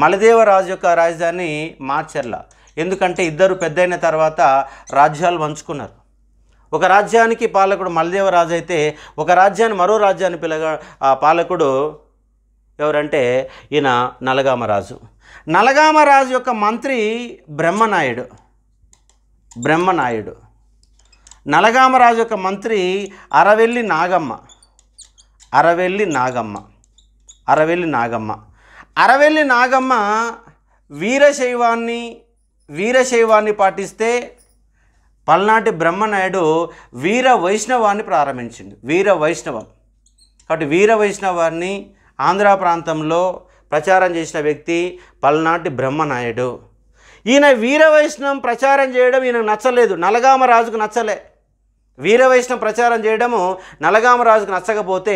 మలిదేవరాజు యొక్క రాజధాని మాచర్ల ఎందుకంటే ఇద్దరు పెద్దయిన తర్వాత రాజ్యాలు పంచుకున్నారు ఒక రాజ్యానికి పాలకుడు మలదేవరాజు అయితే ఒక రాజ్యాన్ని మరో రాజ్యాన్ని పిలగా పాలకుడు ఎవరంటే ఈయన నలగామరాజు నలగామరాజు యొక్క మంత్రి బ్రహ్మనాయుడు బ్రహ్మనాయుడు నలగామరాజు యొక్క మంత్రి అరవెల్లి నాగమ్మ అరవెల్లి నాగమ్మ అరవెల్లి నాగమ్మ అరవెల్లి నాగమ్మ వీరశైవాన్ని వీరశైవాన్ని పాటిస్తే పల్నాటి బ్రహ్మనాయుడు వీర వైష్ణవాన్ని ప్రారంభించింది వీర వైష్ణవం కాబట్టి వీర వైష్ణవాన్ని ఆంధ్ర ప్రాంతంలో ప్రచారం చేసిన వ్యక్తి పల్నాటి బ్రహ్మనాయుడు ఈయన వీర వైష్ణవం ప్రచారం చేయడం ఈయనకు నచ్చలేదు నలగామ రాజుకు నచ్చలే వీర వైష్ణవం ప్రచారం చేయడము నలగామ రాజుకు నచ్చకపోతే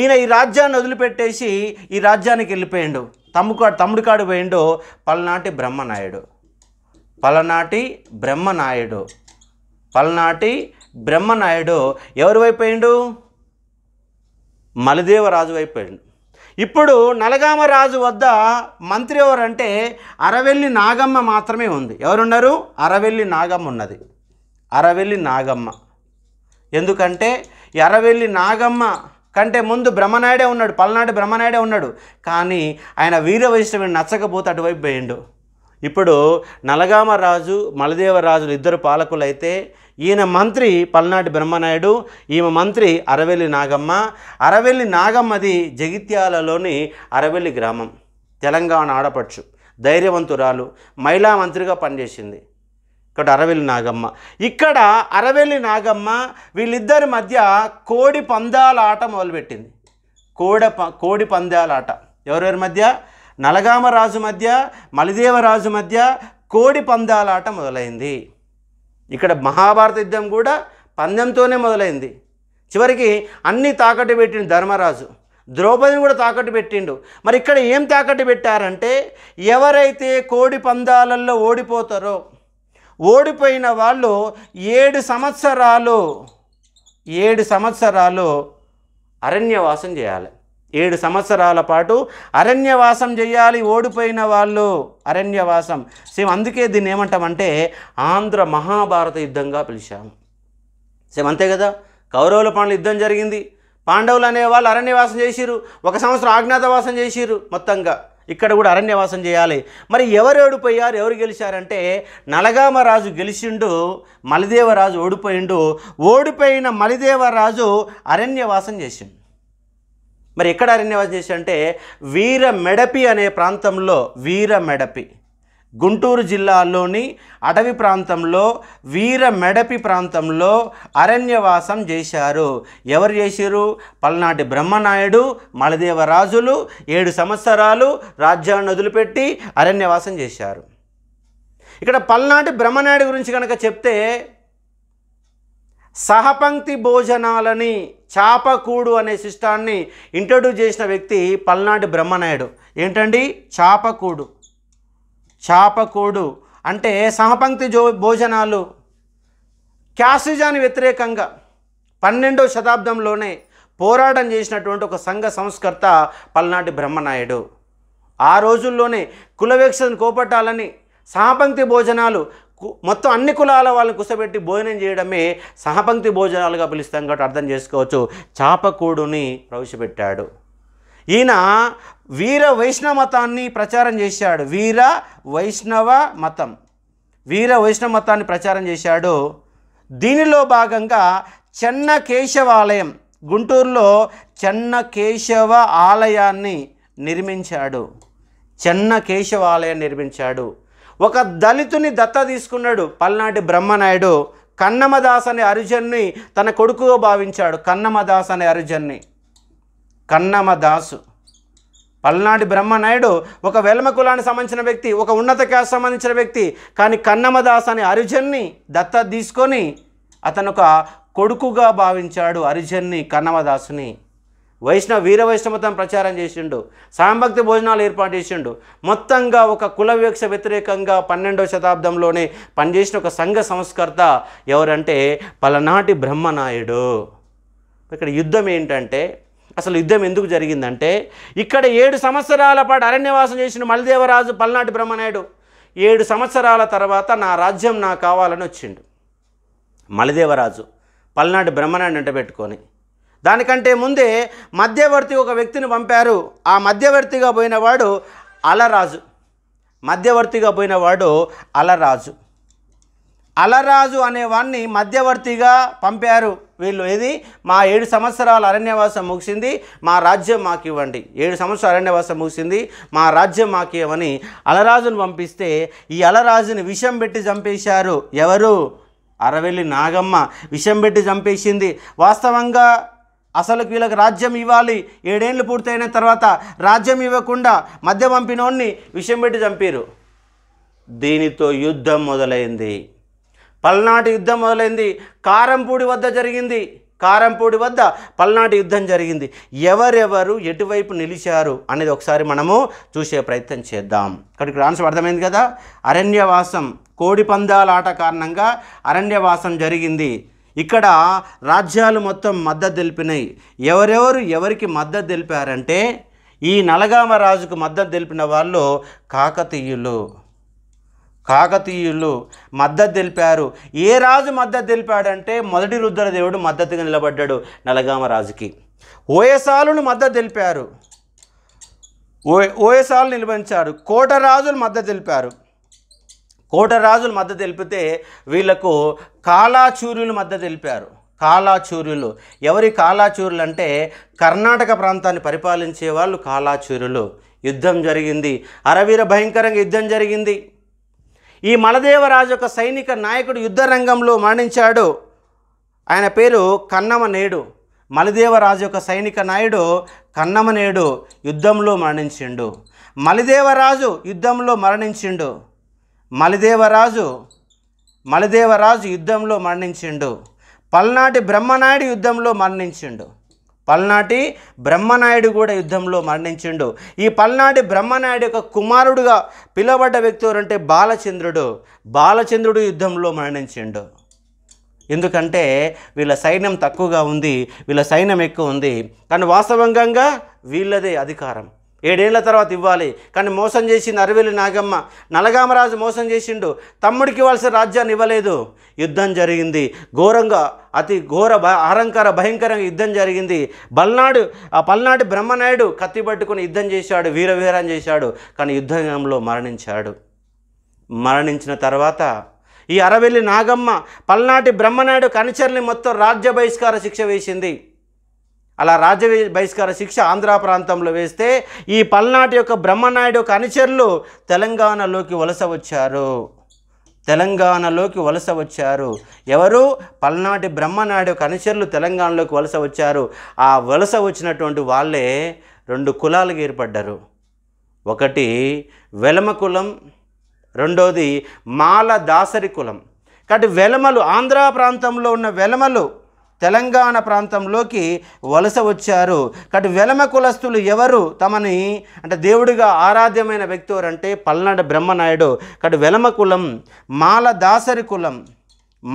ఈయన ఈ రాజ్యాన్ని వదిలిపెట్టేసి ఈ రాజ్యానికి వెళ్ళిపోయిండు తమ్ముకాడు కాడు పోయిండు పల్నాటి బ్రహ్మనాయుడు పలనాటి బ్రహ్మనాయుడు పల్నాటి బ్రహ్మనాయుడు ఎవరు వైపోయిండు మలిదేవరాజు అయిండు ఇప్పుడు నలగామ రాజు వద్ద మంత్రి ఎవరంటే అరవెల్లి నాగమ్మ మాత్రమే ఉంది ఎవరున్నారు అరవెల్లి నాగమ్మ ఉన్నది అరవెల్లి నాగమ్మ ఎందుకంటే అరవెల్లి నాగమ్మ కంటే ముందు బ్రహ్మనాయుడే ఉన్నాడు పల్నాటి బ్రహ్మనాయుడే ఉన్నాడు కానీ ఆయన వీరవైష్ణవుని నచ్చకపోతే అటువైపు పోయిండు ఇప్పుడు నలగామ రాజు మలదేవరాజులు ఇద్దరు పాలకులైతే ఈయన మంత్రి పల్నాటి బ్రహ్మనాయుడు ఈమె మంత్రి అరవెల్లి నాగమ్మ అరవెల్లి నాగమ్మది జగిత్యాలలోని అరవెల్లి గ్రామం తెలంగాణ ఆడపడుచు ధైర్యవంతురాలు మహిళా మంత్రిగా పనిచేసింది ఇక్కడ అరవెల్లి నాగమ్మ ఇక్కడ అరవెల్లి నాగమ్మ వీళ్ళిద్దరి మధ్య కోడి పందాల ఆట మొదలుపెట్టింది కోడ కోడి పందాల ఆట ఎవరెవరి మధ్య నలగామ రాజు మధ్య మలిదేవరాజు మధ్య కోడి పందాలాట మొదలైంది ఇక్కడ మహాభారత యుద్ధం కూడా పందెంతోనే మొదలైంది చివరికి అన్నీ తాకట్టు పెట్టిన ధర్మరాజు ద్రౌపదిని కూడా తాకట్టు పెట్టిండు మరి ఇక్కడ ఏం తాకట్టు పెట్టారంటే ఎవరైతే కోడి పందాలల్లో ఓడిపోతారో ఓడిపోయిన వాళ్ళు ఏడు సంవత్సరాలు ఏడు సంవత్సరాలు అరణ్యవాసం చేయాలి ఏడు సంవత్సరాల పాటు అరణ్యవాసం చేయాలి ఓడిపోయిన వాళ్ళు అరణ్యవాసం సేమ్ అందుకే దీన్ని ఏమంటామంటే ఆంధ్ర మహాభారత యుద్ధంగా పిలిచాము సేమ్ అంతే కదా కౌరవుల పనులు యుద్ధం జరిగింది పాండవులు అనేవాళ్ళు అరణ్యవాసం చేసిరు ఒక సంవత్సరం ఆజ్ఞాతవాసం చేసిరు మొత్తంగా ఇక్కడ కూడా అరణ్యవాసం చేయాలి మరి ఎవరు ఓడిపోయారు ఎవరు గెలిచారంటే నలగామరాజు గెలిచిండు మలిదేవరాజు ఓడిపోయిండు ఓడిపోయిన మలిదేవరాజు అరణ్యవాసం చేసిండు మరి ఎక్కడ అరణ్యవాసం చేశాడంటే వీర మెడపి అనే ప్రాంతంలో వీర మెడపి గుంటూరు జిల్లాలోని అడవి ప్రాంతంలో వీర మెడపి ప్రాంతంలో అరణ్యవాసం చేశారు ఎవరు చేశారు పల్నాటి బ్రహ్మనాయుడు మలదేవరాజులు ఏడు సంవత్సరాలు రాజ్యాన్ని వదిలిపెట్టి అరణ్యవాసం చేశారు ఇక్కడ పల్నాటి బ్రహ్మనాయుడు గురించి కనుక చెప్తే సహపంక్తి భోజనాలని చాపకూడు అనే శిష్టాన్ని ఇంట్రడ్యూస్ చేసిన వ్యక్తి పల్నాడు బ్రహ్మనాయుడు ఏంటండి చాపకూడు చాపకూడు అంటే సహపంక్తి జో భోజనాలు క్యాసిజాని వ్యతిరేకంగా పన్నెండవ శతాబ్దంలోనే పోరాటం చేసినటువంటి ఒక సంఘ సంస్కర్త పల్నాటి బ్రహ్మనాయుడు ఆ రోజుల్లోనే కులవేక్షను కోపట్టాలని సహపంక్తి భోజనాలు మొత్తం అన్ని కులాల వాళ్ళని కుసబెట్టి భోజనం చేయడమే సహపంక్తి భోజనాలుగా పిలుస్తాం కాబట్టి అర్థం చేసుకోవచ్చు చాపకూడుని ప్రవేశపెట్టాడు ఈయన వీర వైష్ణవ మతాన్ని ప్రచారం చేశాడు వీర వైష్ణవ మతం వీర వైష్ణవ మతాన్ని ప్రచారం చేశాడు దీనిలో భాగంగా చెన్న కేశవాలయం గుంటూరులో చెన్న కేశవ ఆలయాన్ని నిర్మించాడు చెన్న కేశవాలయం నిర్మించాడు ఒక దళితుని దత్త తీసుకున్నాడు పల్నాటి బ్రహ్మనాయుడు కన్నమదాస్ అనే అరిజన్ని తన కొడుకుగా భావించాడు కన్నమదాస్ అనే అరిజన్ని కన్నమదాసు పల్నాటి బ్రహ్మనాయుడు ఒక వెల్మ కులానికి సంబంధించిన వ్యక్తి ఒక ఉన్నత క్యాస్ట్ సంబంధించిన వ్యక్తి కానీ కన్నమదాస్ అనే అరిజన్ని దత్త తీసుకొని అతను ఒక కొడుకుగా భావించాడు అరిజన్ని కన్నమదాసుని వైష్ణవ వీర వైష్ణవతను ప్రచారం చేసిండు సాంభక్తి భోజనాలు ఏర్పాటు చేసిండు మొత్తంగా ఒక కుల వివక్ష వ్యతిరేకంగా పన్నెండవ శతాబ్దంలోనే పనిచేసిన ఒక సంఘ సంస్కర్త ఎవరంటే పలనాటి బ్రహ్మనాయుడు ఇక్కడ యుద్ధం ఏంటంటే అసలు యుద్ధం ఎందుకు జరిగిందంటే ఇక్కడ ఏడు సంవత్సరాల పాటు అరణ్యవాసం చేసిన మలిదేవరాజు పల్నాటి బ్రహ్మనాయుడు ఏడు సంవత్సరాల తర్వాత నా రాజ్యం నాకు కావాలని వచ్చిండు మలిదేవరాజు పల్నాటి బ్రహ్మనాయుడు అంటే పెట్టుకొని దానికంటే ముందే మధ్యవర్తి ఒక వ్యక్తిని పంపారు ఆ మధ్యవర్తిగా పోయినవాడు అలరాజు మధ్యవర్తిగా పోయినవాడు అలరాజు అలరాజు అనేవాడిని మధ్యవర్తిగా పంపారు వీళ్ళు ఏది మా ఏడు సంవత్సరాల అరణ్యవాసం ముగిసింది మా రాజ్యం మాకు ఇవ్వండి ఏడు సంవత్సరాల అరణ్యవాసం ముగిసింది మా రాజ్యం మాకు ఇవ్వని అలరాజును పంపిస్తే ఈ అలరాజుని విషం పెట్టి చంపేశారు ఎవరు అరవెల్లి నాగమ్మ విషం పెట్టి చంపేసింది వాస్తవంగా అసలు వీళ్ళకి రాజ్యం ఇవ్వాలి ఏడేళ్ళు పూర్తయిన తర్వాత రాజ్యం ఇవ్వకుండా మధ్య పంపినోడిని విషయం పెట్టి చంపారు దీనితో యుద్ధం మొదలైంది పల్నాటి యుద్ధం మొదలైంది కారంపూడి వద్ద జరిగింది కారంపూడి వద్ద పల్నాటి యుద్ధం జరిగింది ఎవరెవరు ఎటువైపు నిలిచారు అనేది ఒకసారి మనము చూసే ప్రయత్నం చేద్దాం ఇక్కడికి ఆన్సర్ అర్థమైంది కదా అరణ్యవాసం కోడి పందాల ఆట కారణంగా అరణ్యవాసం జరిగింది ఇక్కడ రాజ్యాలు మొత్తం మద్దతు తెలిపినాయి ఎవరెవరు ఎవరికి మద్దతు తెలిపారంటే ఈ నలగామ రాజుకు మద్దతు తెలిపిన వాళ్ళు కాకతీయులు కాకతీయులు మద్దతు తెలిపారు ఏ రాజు మద్దతు తెలిపాడంటే మొదటి రుద్రదేవుడు మద్దతుగా నిలబడ్డాడు నలగామ రాజుకి ఓయసాలును మద్దతు తెలిపారు ఓ ఓయసాలు నిలబించారు కోట రాజులు మద్దతు తెలిపారు కోటరాజులు మద్దతు తెలిపితే వీళ్లకు కాలాచూర్యులు మద్దతు తెలిపారు కాలాచూర్యులు ఎవరి కాలాచూర్యులు అంటే కర్ణాటక ప్రాంతాన్ని పరిపాలించే వాళ్ళు కాలాచూర్యులు యుద్ధం జరిగింది అరవీర భయంకరంగా యుద్ధం జరిగింది ఈ మలదేవరాజు ఒక సైనిక నాయకుడు యుద్ధ రంగంలో మరణించాడు ఆయన పేరు కన్నమ నేడు మలిదేవరాజు యొక్క సైనిక నాయుడు కన్నమనేడు యుద్ధంలో మరణించిండు మలిదేవరాజు యుద్ధంలో మరణించిండు మలిదేవరాజు మలిదేవరాజు యుద్ధంలో మరణించిండు పల్నాటి బ్రహ్మనాయుడు యుద్ధంలో మరణించిండు పల్నాటి బ్రహ్మనాయుడు కూడా యుద్ధంలో మరణించిండు ఈ పల్నాటి బ్రహ్మనాయుడు యొక్క కుమారుడుగా పిలువబడ్డ వ్యక్తి ఎవరంటే బాలచంద్రుడు బాలచంద్రుడు యుద్ధంలో మరణించిండు ఎందుకంటే వీళ్ళ సైన్యం తక్కువగా ఉంది వీళ్ళ సైన్యం ఎక్కువ ఉంది కానీ వాస్తవంగా వీళ్ళదే అధికారం ఏడేళ్ల తర్వాత ఇవ్వాలి కానీ మోసం చేసింది అరవేలి నాగమ్మ నలగామరాజు మోసం చేసిండు తమ్ముడికి ఇవ్వాల్సిన రాజ్యాన్ని ఇవ్వలేదు యుద్ధం జరిగింది ఘోరంగా అతి ఘోర అహంకార భయంకరంగా యుద్ధం జరిగింది బల్నాడు ఆ పల్నాడు బ్రహ్మనాయుడు కత్తి పట్టుకుని యుద్ధం చేశాడు వీరవీరం చేశాడు కానీ యుద్ధంలో మరణించాడు మరణించిన తర్వాత ఈ అరవెల్లి నాగమ్మ పల్నాటి బ్రహ్మనాయుడు కనిచర్ని మొత్తం రాజ్య బహిష్కార శిక్ష వేసింది అలా రాజ్య బహిష్కార శిక్ష ఆంధ్ర ప్రాంతంలో వేస్తే ఈ పల్నాటి యొక్క బ్రహ్మనాయుడు యొక్క అనుచరులు తెలంగాణలోకి వలస వచ్చారు తెలంగాణలోకి వలస వచ్చారు ఎవరు పల్నాటి బ్రహ్మనాయుడు యొక్క అనుచరులు తెలంగాణలోకి వలస వచ్చారు ఆ వలస వచ్చినటువంటి వాళ్ళే రెండు కులాలుగా ఏర్పడ్డారు ఒకటి వెలమ కులం రెండోది మాల దాసరి కులం కాబట్టి వెలమలు ఆంధ్ర ప్రాంతంలో ఉన్న వెలమలు తెలంగాణ ప్రాంతంలోకి వలస వచ్చారు కాబట్టి వెలమ కులస్తులు ఎవరు తమని అంటే దేవుడిగా ఆరాధ్యమైన వ్యక్తి ఎవరంటే పల్నాడు బ్రహ్మనాయుడు కాబట్టి వెలమ కులం మాల దాసరి కులం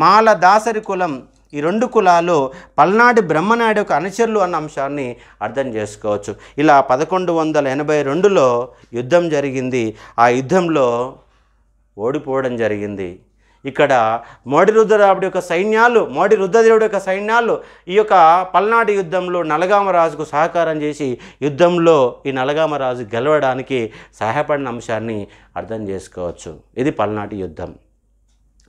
మాల దాసరి కులం ఈ రెండు కులాలు పల్నాడు బ్రహ్మనాయుడు యొక్క అనుచరులు అన్న అంశాన్ని అర్థం చేసుకోవచ్చు ఇలా పదకొండు వందల ఎనభై రెండులో యుద్ధం జరిగింది ఆ యుద్ధంలో ఓడిపోవడం జరిగింది ఇక్కడ మోడి రుద్రదేవుడి యొక్క సైన్యాలు మోడి రుద్రదేవుడి యొక్క సైన్యాలు ఈ యొక్క పల్నాడు యుద్ధంలో నలగామరాజుకు సహకారం చేసి యుద్ధంలో ఈ నలగామ రాజు గెలవడానికి సహాయపడిన అంశాన్ని అర్థం చేసుకోవచ్చు ఇది పల్నాటి యుద్ధం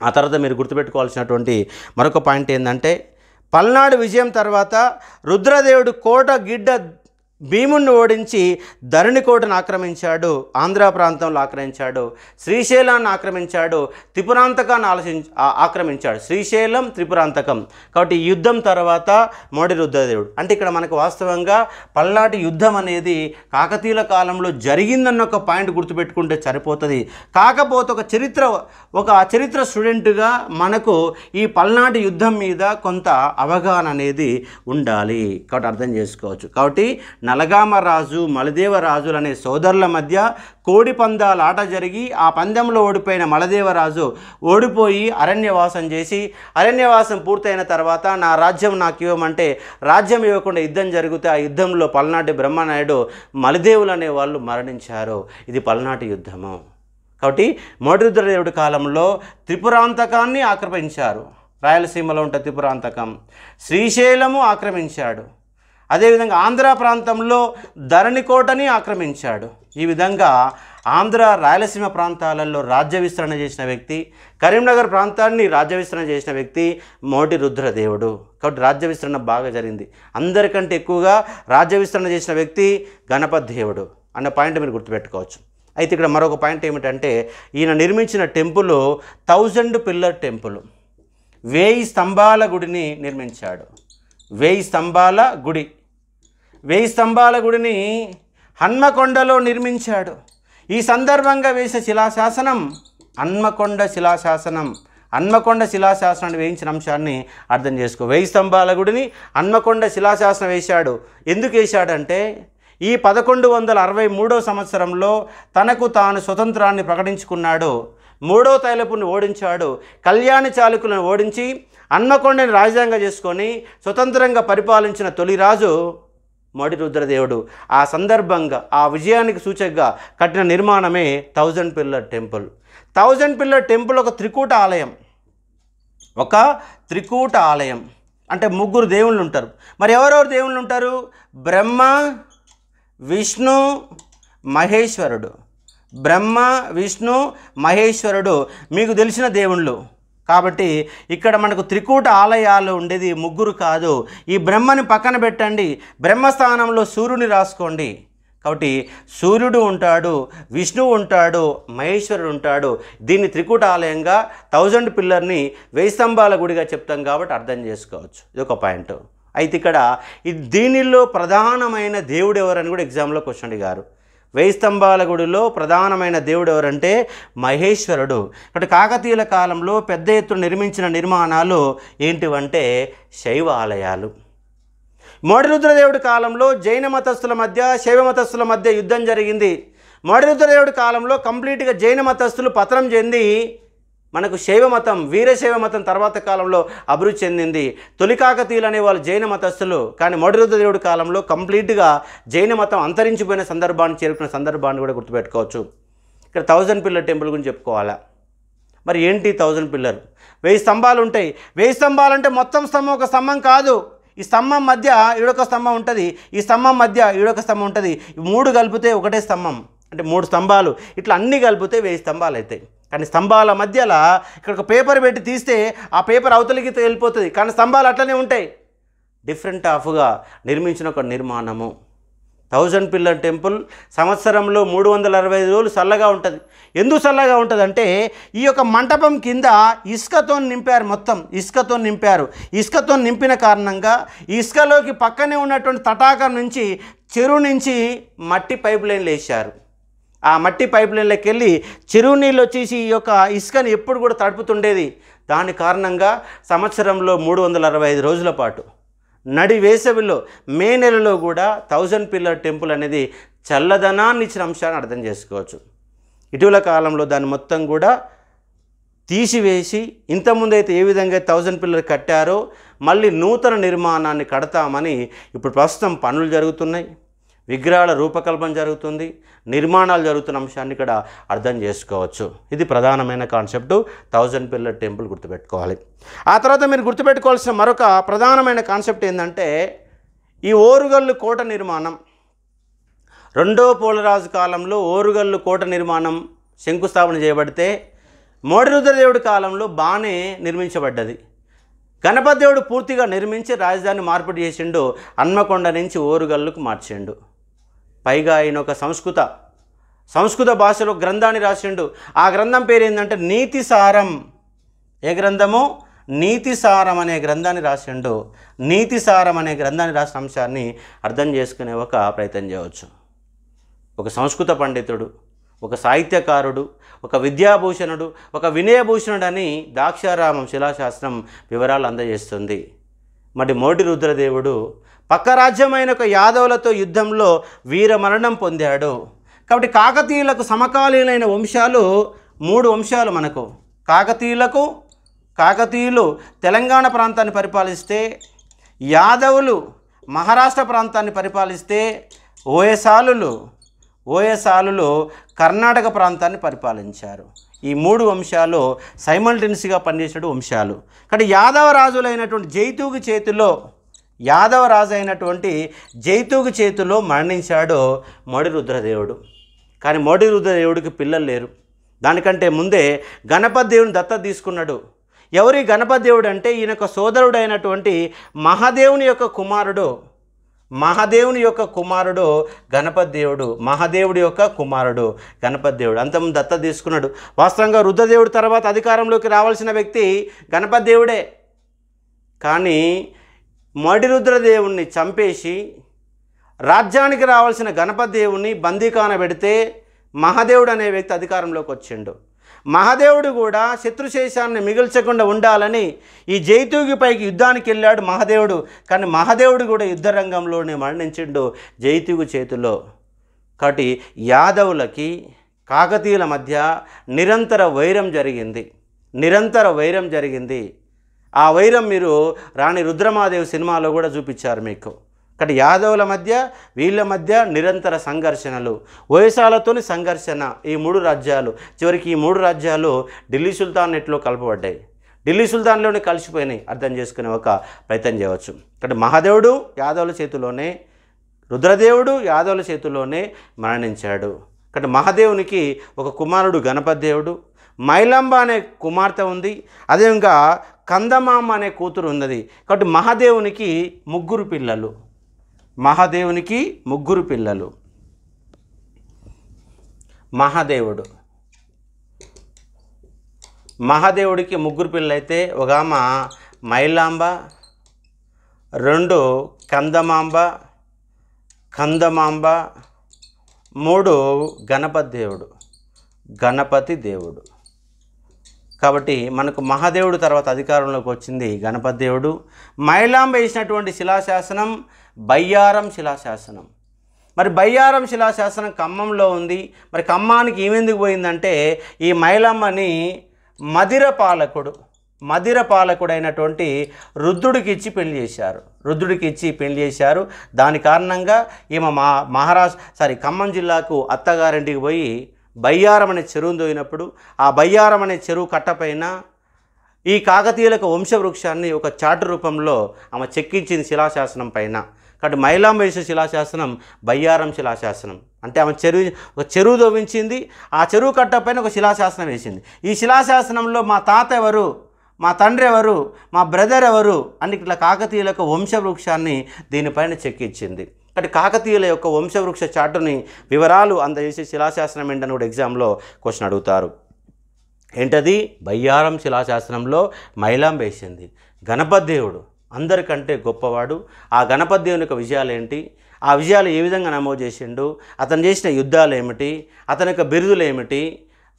ఆ తర్వాత మీరు గుర్తుపెట్టుకోవాల్సినటువంటి మరొక పాయింట్ ఏంటంటే పల్నాడు విజయం తర్వాత రుద్రదేవుడు కోట గిడ్డ భీముణ్ణి ఓడించి ధరణికోటను ఆక్రమించాడు ఆంధ్ర ప్రాంతంలో ఆక్రమించాడు శ్రీశైలాన్ని ఆక్రమించాడు త్రిపురాంతకాన్ని ఆలోచి ఆక్రమించాడు శ్రీశైలం త్రిపురాంతకం కాబట్టి యుద్ధం తర్వాత మోడీ రుద్రదేవుడు అంటే ఇక్కడ మనకు వాస్తవంగా పల్నాటి యుద్ధం అనేది కాకతీయుల కాలంలో జరిగిందన్న ఒక పాయింట్ గుర్తుపెట్టుకుంటే సరిపోతుంది కాకపోతే ఒక చరిత్ర ఒక చరిత్ర స్టూడెంట్గా మనకు ఈ పల్నాటి యుద్ధం మీద కొంత అవగాహన అనేది ఉండాలి కాబట్టి అర్థం చేసుకోవచ్చు కాబట్టి నలగామరాజు మలదేవరాజులు అనే సోదరుల మధ్య కోడి పందాల ఆట జరిగి ఆ పందెంలో ఓడిపోయిన మలదేవరాజు ఓడిపోయి అరణ్యవాసం చేసి అరణ్యవాసం పూర్తయిన తర్వాత నా రాజ్యం నాకు ఇవ్వమంటే రాజ్యం ఇవ్వకుండా యుద్ధం జరిగితే ఆ యుద్ధంలో పల్నాటి బ్రహ్మనాయుడు మలదేవులు అనే వాళ్ళు మరణించారు ఇది పల్నాటి యుద్ధము కాబట్టి మోటిరుద్రదేవుడి కాలంలో త్రిపురాంతకాన్ని ఆక్రమించారు రాయలసీమలో ఉంటే త్రిపురాంతకం శ్రీశైలము ఆక్రమించాడు అదేవిధంగా ఆంధ్ర ప్రాంతంలో ధరణికోటని ఆక్రమించాడు ఈ విధంగా ఆంధ్ర రాయలసీమ ప్రాంతాలలో రాజ్య విస్తరణ చేసిన వ్యక్తి కరీంనగర్ ప్రాంతాన్ని రాజ్య విస్తరణ చేసిన వ్యక్తి మోటి రుద్రదేవుడు కాబట్టి రాజ్య విస్తరణ బాగా జరిగింది అందరికంటే ఎక్కువగా రాజ్య విస్తరణ చేసిన వ్యక్తి గణపతి దేవుడు అన్న పాయింట్ మీరు గుర్తుపెట్టుకోవచ్చు అయితే ఇక్కడ మరొక పాయింట్ ఏమిటంటే ఈయన నిర్మించిన టెంపుల్ థౌజండ్ పిల్లర్ టెంపుల్ వేయి స్తంభాల గుడిని నిర్మించాడు వేయి స్తంభాల గుడి వేయి స్తంభాల గుడిని హన్మకొండలో నిర్మించాడు ఈ సందర్భంగా వేసిన శిలాశాసనం హన్మకొండ శిలాశాసనం హన్మకొండ శిలాశాసనాన్ని వేయించిన అంశాన్ని అర్థం చేసుకో వేయి స్తంభాల గుడిని హన్మకొండ శిలాశాసనం వేశాడు ఎందుకు వేశాడంటే ఈ పదకొండు వందల అరవై మూడో సంవత్సరంలో తనకు తాను స్వతంత్రాన్ని ప్రకటించుకున్నాడు మూడో తైలపుని ఓడించాడు కళ్యాణ చాలుకులను ఓడించి అన్నకొండని రాజధానిగా చేసుకొని స్వతంత్రంగా పరిపాలించిన తొలి రాజు మొడి రుద్రదేవుడు ఆ సందర్భంగా ఆ విజయానికి సూచకగా కట్టిన నిర్మాణమే thousand pillar temple thousand pillar temple ఒక త్రికూట ఆలయం ఒక త్రికూట ఆలయం అంటే ముగ్గురు దేవుళ్ళు ఉంటారు మరి ఎవరెవరు దేవుళ్ళు ఉంటారు బ్రహ్మ విష్ణు మహేశ్వరుడు బ్రహ్మ విష్ణు మహేశ్వరుడు మీకు తెలిసిన దేవుళ్ళు కాబట్టి ఇక్కడ మనకు త్రికూట ఆలయాలు ఉండేది ముగ్గురు కాదు ఈ బ్రహ్మని పక్కన పెట్టండి బ్రహ్మస్థానంలో సూర్యుని రాసుకోండి కాబట్టి సూర్యుడు ఉంటాడు విష్ణువు ఉంటాడు మహేశ్వరుడు ఉంటాడు దీన్ని త్రికూట ఆలయంగా థౌజండ్ పిల్లర్ని వెయ్యి స్తంభాల గుడిగా చెప్తాం కాబట్టి అర్థం చేసుకోవచ్చు ఇది ఒక పాయింట్ అయితే ఇక్కడ దీనిలో ప్రధానమైన దేవుడు ఎవరని కూడా ఎగ్జామ్లో క్వశ్చన్ అడిగారు వేయి స్తంభాల గుడిలో ప్రధానమైన దేవుడు ఎవరంటే మహేశ్వరుడు కాబట్టి కాకతీయుల కాలంలో పెద్ద ఎత్తున నిర్మించిన నిర్మాణాలు ఏంటివంటే శైవాలయాలు మోడిరుద్రదేవుడి కాలంలో జైన మతస్థుల మధ్య శైవ మతస్థుల మధ్య యుద్ధం జరిగింది మోడిరుద్రదేవుడి కాలంలో కంప్లీట్గా జైన మతస్థులు పతనం చెంది మనకు శైవ మతం వీరశైవ మతం తర్వాత కాలంలో అభివృద్ధి చెందింది తొలికాకతీయులు అనే వాళ్ళు జైన మతస్థులు కానీ మొడరుద్రదేవుడి కాలంలో కంప్లీట్గా జైన మతం అంతరించిపోయిన సందర్భాన్ని చేరుకున్న సందర్భాన్ని కూడా గుర్తుపెట్టుకోవచ్చు ఇక్కడ థౌజండ్ పిల్లర్ టెంపుల్ గురించి చెప్పుకోవాలా మరి ఏంటి థౌజండ్ పిల్లర్ వెయ్యి స్తంభాలు ఉంటాయి వెయ్యి స్తంభాలు అంటే మొత్తం స్తంభం ఒక స్తంభం కాదు ఈ స్తంభం మధ్య ఈడొక స్తంభం ఉంటుంది ఈ స్తంభం మధ్య ఈడొక స్తంభం ఉంటుంది మూడు కలిపితే ఒకటే స్తంభం అంటే మూడు స్తంభాలు ఇట్లా అన్నీ కలిపితే వెయ్యి స్తంభాలు అవుతాయి కానీ స్తంభాల మధ్యలో ఇక్కడ ఒక పేపర్ పెట్టి తీస్తే ఆ పేపర్ అవతలికి వెళ్ళిపోతుంది కానీ స్తంభాలు అట్లనే ఉంటాయి డిఫరెంట్ ఆఫ్గా నిర్మించిన ఒక నిర్మాణము థౌజండ్ పిల్లర్ టెంపుల్ సంవత్సరంలో మూడు వందల అరవై ఐదు రోజులు చల్లగా ఉంటుంది ఎందుకు చల్లగా ఉంటుంది అంటే ఈ యొక్క మంటపం కింద ఇసుకతో నింపారు మొత్తం ఇసుకతో నింపారు ఇసుకతో నింపిన కారణంగా ఇసుకలోకి పక్కనే ఉన్నటువంటి తటాకం నుంచి చెరువు నుంచి మట్టి పైప్ లైన్లు వేశారు ఆ మట్టి పైప్ లైన్లోకి వెళ్ళి చెరువు నీళ్ళు వచ్చేసి ఈ యొక్క ఇసుకని ఎప్పుడు కూడా తడుపుతుండేది దాని కారణంగా సంవత్సరంలో మూడు వందల అరవై ఐదు రోజుల పాటు నడి వేసవిలో మే నెలలో కూడా థౌజండ్ పిల్లర్ టెంపుల్ అనేది చల్లదనాన్ని ఇచ్చిన అంశాన్ని అర్థం చేసుకోవచ్చు ఇటీవల కాలంలో దాన్ని మొత్తం కూడా తీసివేసి ఇంతకుముందైతే ఏ విధంగా థౌజండ్ పిల్లర్ కట్టారో మళ్ళీ నూతన నిర్మాణాన్ని కడతామని ఇప్పుడు ప్రస్తుతం పనులు జరుగుతున్నాయి విగ్రహాల రూపకల్పన జరుగుతుంది నిర్మాణాలు జరుగుతున్న అంశాన్ని ఇక్కడ అర్థం చేసుకోవచ్చు ఇది ప్రధానమైన కాన్సెప్ట్ థౌజండ్ పిల్లర్ టెంపుల్ గుర్తుపెట్టుకోవాలి ఆ తర్వాత మీరు గుర్తుపెట్టుకోవాల్సిన మరొక ప్రధానమైన కాన్సెప్ట్ ఏంటంటే ఈ ఓరుగల్లు కోట నిర్మాణం రెండో పోలరాజు కాలంలో ఓరుగల్లు కోట నిర్మాణం శంకుస్థాపన చేయబడితే మోడిరుద్రదేవుడి కాలంలో బాగానే నిర్మించబడ్డది గణపతి దేవుడు పూర్తిగా నిర్మించి రాజధాని మార్పిడి చేసిండు హన్మకొండ నుంచి ఓరుగల్లుకు మార్చిండు పైగా ఆయన ఒక సంస్కృత సంస్కృత భాషలో గ్రంథాన్ని రాసిండు ఆ గ్రంథం పేరు ఏంటంటే నీతిసారం ఏ గ్రంథము నీతిసారం అనే గ్రంథాన్ని రాసిండు నీతిసారం అనే గ్రంథాన్ని రాసిన అంశాన్ని అర్థం చేసుకునే ఒక ప్రయత్నం చేయవచ్చు ఒక సంస్కృత పండితుడు ఒక సాహిత్యకారుడు ఒక విద్యాభూషణుడు ఒక వినయభూషణుడు అని దాక్షారామం శిలాశాస్త్రం వివరాలు అందజేస్తుంది మరి మోటి రుద్రదేవుడు పక్క రాజ్యమైన ఒక యాదవులతో యుద్ధంలో వీరమరణం పొందాడు కాబట్టి కాకతీయులకు సమకాలీనైన వంశాలు మూడు వంశాలు మనకు కాకతీయులకు కాకతీయులు తెలంగాణ ప్రాంతాన్ని పరిపాలిస్తే యాదవులు మహారాష్ట్ర ప్రాంతాన్ని పరిపాలిస్తే ఓయసాలులు ఓయసాలులు కర్ణాటక ప్రాంతాన్ని పరిపాలించారు ఈ మూడు వంశాలు సైమల్టెన్సీగా పనిచేసిన వంశాలు కానీ యాదవ రాజులైనటువంటి జైతూగు చేతిలో యాదవ రాజు అయినటువంటి జైతుగు చేతిలో మరణించాడు మొడి రుద్రదేవుడు కానీ మొడి రుద్రదేవుడికి పిల్లలు లేరు దానికంటే ముందే గణపతి దేవుని దత్త తీసుకున్నాడు ఎవరి గణపతి దేవుడు అంటే ఈయన యొక్క సోదరుడైనటువంటి మహాదేవుని యొక్క కుమారుడు మహాదేవుని యొక్క కుమారుడు గణపతి దేవుడు మహాదేవుడి యొక్క కుమారుడు గణపతి దేవుడు అంతము దత్త తీసుకున్నాడు వాస్తవంగా రుద్రదేవుడి తర్వాత అధికారంలోకి రావాల్సిన వ్యక్తి గణపతి దేవుడే కానీ మడిరుద్రదేవుణ్ణి చంపేసి రాజ్యానికి రావాల్సిన గణపతి దేవుణ్ణి బందీకాన పెడితే మహాదేవుడు అనే వ్యక్తి అధికారంలోకి వచ్చిండు మహాదేవుడు కూడా శత్రుశేషాన్ని మిగిల్చకుండా ఉండాలని ఈ జైతూగి పైకి యుద్ధానికి వెళ్ళాడు మహాదేవుడు కానీ మహాదేవుడు కూడా యుద్ధ రంగంలోనే మరణించిండు జైతూగు చేతిలో కాబట్టి యాదవులకి కాకతీయుల మధ్య నిరంతర వైరం జరిగింది నిరంతర వైరం జరిగింది ఆ వైరం మీరు రాణి రుద్రమాదేవి సినిమాలో కూడా చూపించారు మీకు ఇక్కడ యాదవుల మధ్య వీళ్ళ మధ్య నిరంతర సంఘర్షణలు వయసాలతోని సంఘర్షణ ఈ మూడు రాజ్యాలు చివరికి ఈ మూడు రాజ్యాలు ఢిల్లీ సుల్తాన్ నెట్లో కలపబడ్డాయి ఢిల్లీ సుల్తాన్లోనే కలిసిపోయినాయి అర్థం చేసుకునే ఒక ప్రయత్నం చేయవచ్చు ఇక్కడ మహాదేవుడు యాదవుల చేతిలోనే రుద్రదేవుడు యాదవుల చేతిలోనే మరణించాడు ఇక్కడ మహాదేవునికి ఒక కుమారుడు గణపతి దేవుడు మైలంబ అనే కుమార్తె ఉంది అదేవిధంగా కందమామ అనే కూతురు ఉన్నది కాబట్టి మహాదేవునికి ముగ్గురు పిల్లలు మహాదేవునికి ముగ్గురు పిల్లలు మహాదేవుడు మహాదేవుడికి ముగ్గురు పిల్లలైతే ఒక ఆమె మైలాంబ రెండు కందమాంబ కందమాంబ మూడు గణపతి దేవుడు గణపతి దేవుడు కాబట్టి మనకు మహాదేవుడు తర్వాత అధికారంలోకి వచ్చింది గణపతి దేవుడు మైలాంబ వేసినటువంటి శిలాశాసనం బయ్యారం శిలాశాసనం మరి బయ్యారం శిలాశాసనం ఖమ్మంలో ఉంది మరి ఖమ్మానికి ఏమెందుకు పోయిందంటే ఈ మైలమ్మని మదిర పాలకుడు మదిర అయినటువంటి రుద్రుడికి ఇచ్చి పెళ్లి చేశారు రుద్రుడికి ఇచ్చి పెళ్లి చేశారు దాని కారణంగా ఈమె మా మహారాష్ట్ర సారీ ఖమ్మం జిల్లాకు అత్తగారింటికి పోయి బయ్యారం అనే చెరువును దోయినప్పుడు ఆ బయ్యారం అనే చెరువు కట్టపైన ఈ కాకతీయులకు వంశవృక్షాన్ని ఒక చాటు రూపంలో ఆమె చెక్కించింది శిలాశాసనం పైన కాబట్టి మైలాంబేశ్వర శిలాశాసనం బయ్యారం శిలాశాసనం అంటే ఆమె చెరువు ఒక చెరువు దోవించింది ఆ చెరువు కట్టపైన ఒక శిలాశాసనం వేసింది ఈ శిలాశాసనంలో మా తాత ఎవరు మా తండ్రి ఎవరు మా బ్రదర్ ఎవరు అని ఇట్లా కాకతీయులకు వంశవృక్షాన్ని దీనిపైన చెక్కించింది అంటే కాకతీయుల యొక్క వంశవృక్ష చాటుని వివరాలు అందజేసి శిలాశాసనం ఏంటని కూడా ఎగ్జామ్లో క్వశ్చన్ అడుగుతారు ఏంటది బయ్యారం శిలాశాసనంలో మైలాం వేసింది గణపతి దేవుడు అందరికంటే గొప్పవాడు ఆ గణపతి దేవుని యొక్క విజయాలు ఏంటి ఆ విజయాలు ఏ విధంగా నమోదు చేసిండు అతను చేసిన యుద్ధాలు ఏమిటి అతని యొక్క బిరుదులు ఏమిటి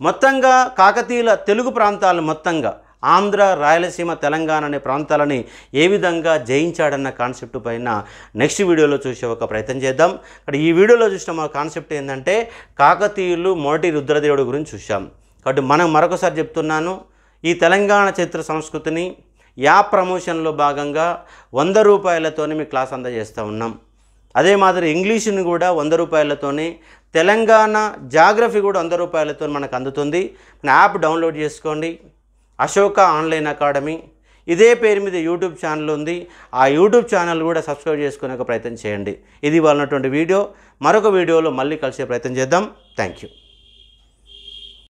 మొత్తంగా కాకతీయుల తెలుగు ప్రాంతాలు మొత్తంగా ఆంధ్ర రాయలసీమ తెలంగాణ అనే ప్రాంతాలని ఏ విధంగా జయించాడన్న కాన్సెప్ట్ పైన నెక్స్ట్ వీడియోలో చూసే ఒక ప్రయత్నం చేద్దాం ఇక్కడ ఈ వీడియోలో చూసిన మా కాన్సెప్ట్ ఏంటంటే కాకతీయులు మొదటి రుద్రదేవుడు గురించి చూసాం కాబట్టి మనం మరొకసారి చెప్తున్నాను ఈ తెలంగాణ చరిత్ర సంస్కృతిని యాప్ ప్రమోషన్లో భాగంగా వంద రూపాయలతోనే మీకు క్లాస్ అందజేస్తూ ఉన్నాం అదే మాదిరి ఇంగ్లీషుని కూడా వంద రూపాయలతోనే తెలంగాణ జాగ్రఫీ కూడా వంద రూపాయలతో మనకు అందుతుంది మన యాప్ డౌన్లోడ్ చేసుకోండి అశోక ఆన్లైన్ అకాడమీ ఇదే పేరు మీద యూట్యూబ్ ఛానల్ ఉంది ఆ యూట్యూబ్ ఛానల్ కూడా సబ్స్క్రైబ్ చేసుకునే ప్రయత్నం చేయండి ఇది వాళ్ళనటువంటి వీడియో మరొక వీడియోలో మళ్ళీ కలిసే ప్రయత్నం చేద్దాం థ్యాంక్ యూ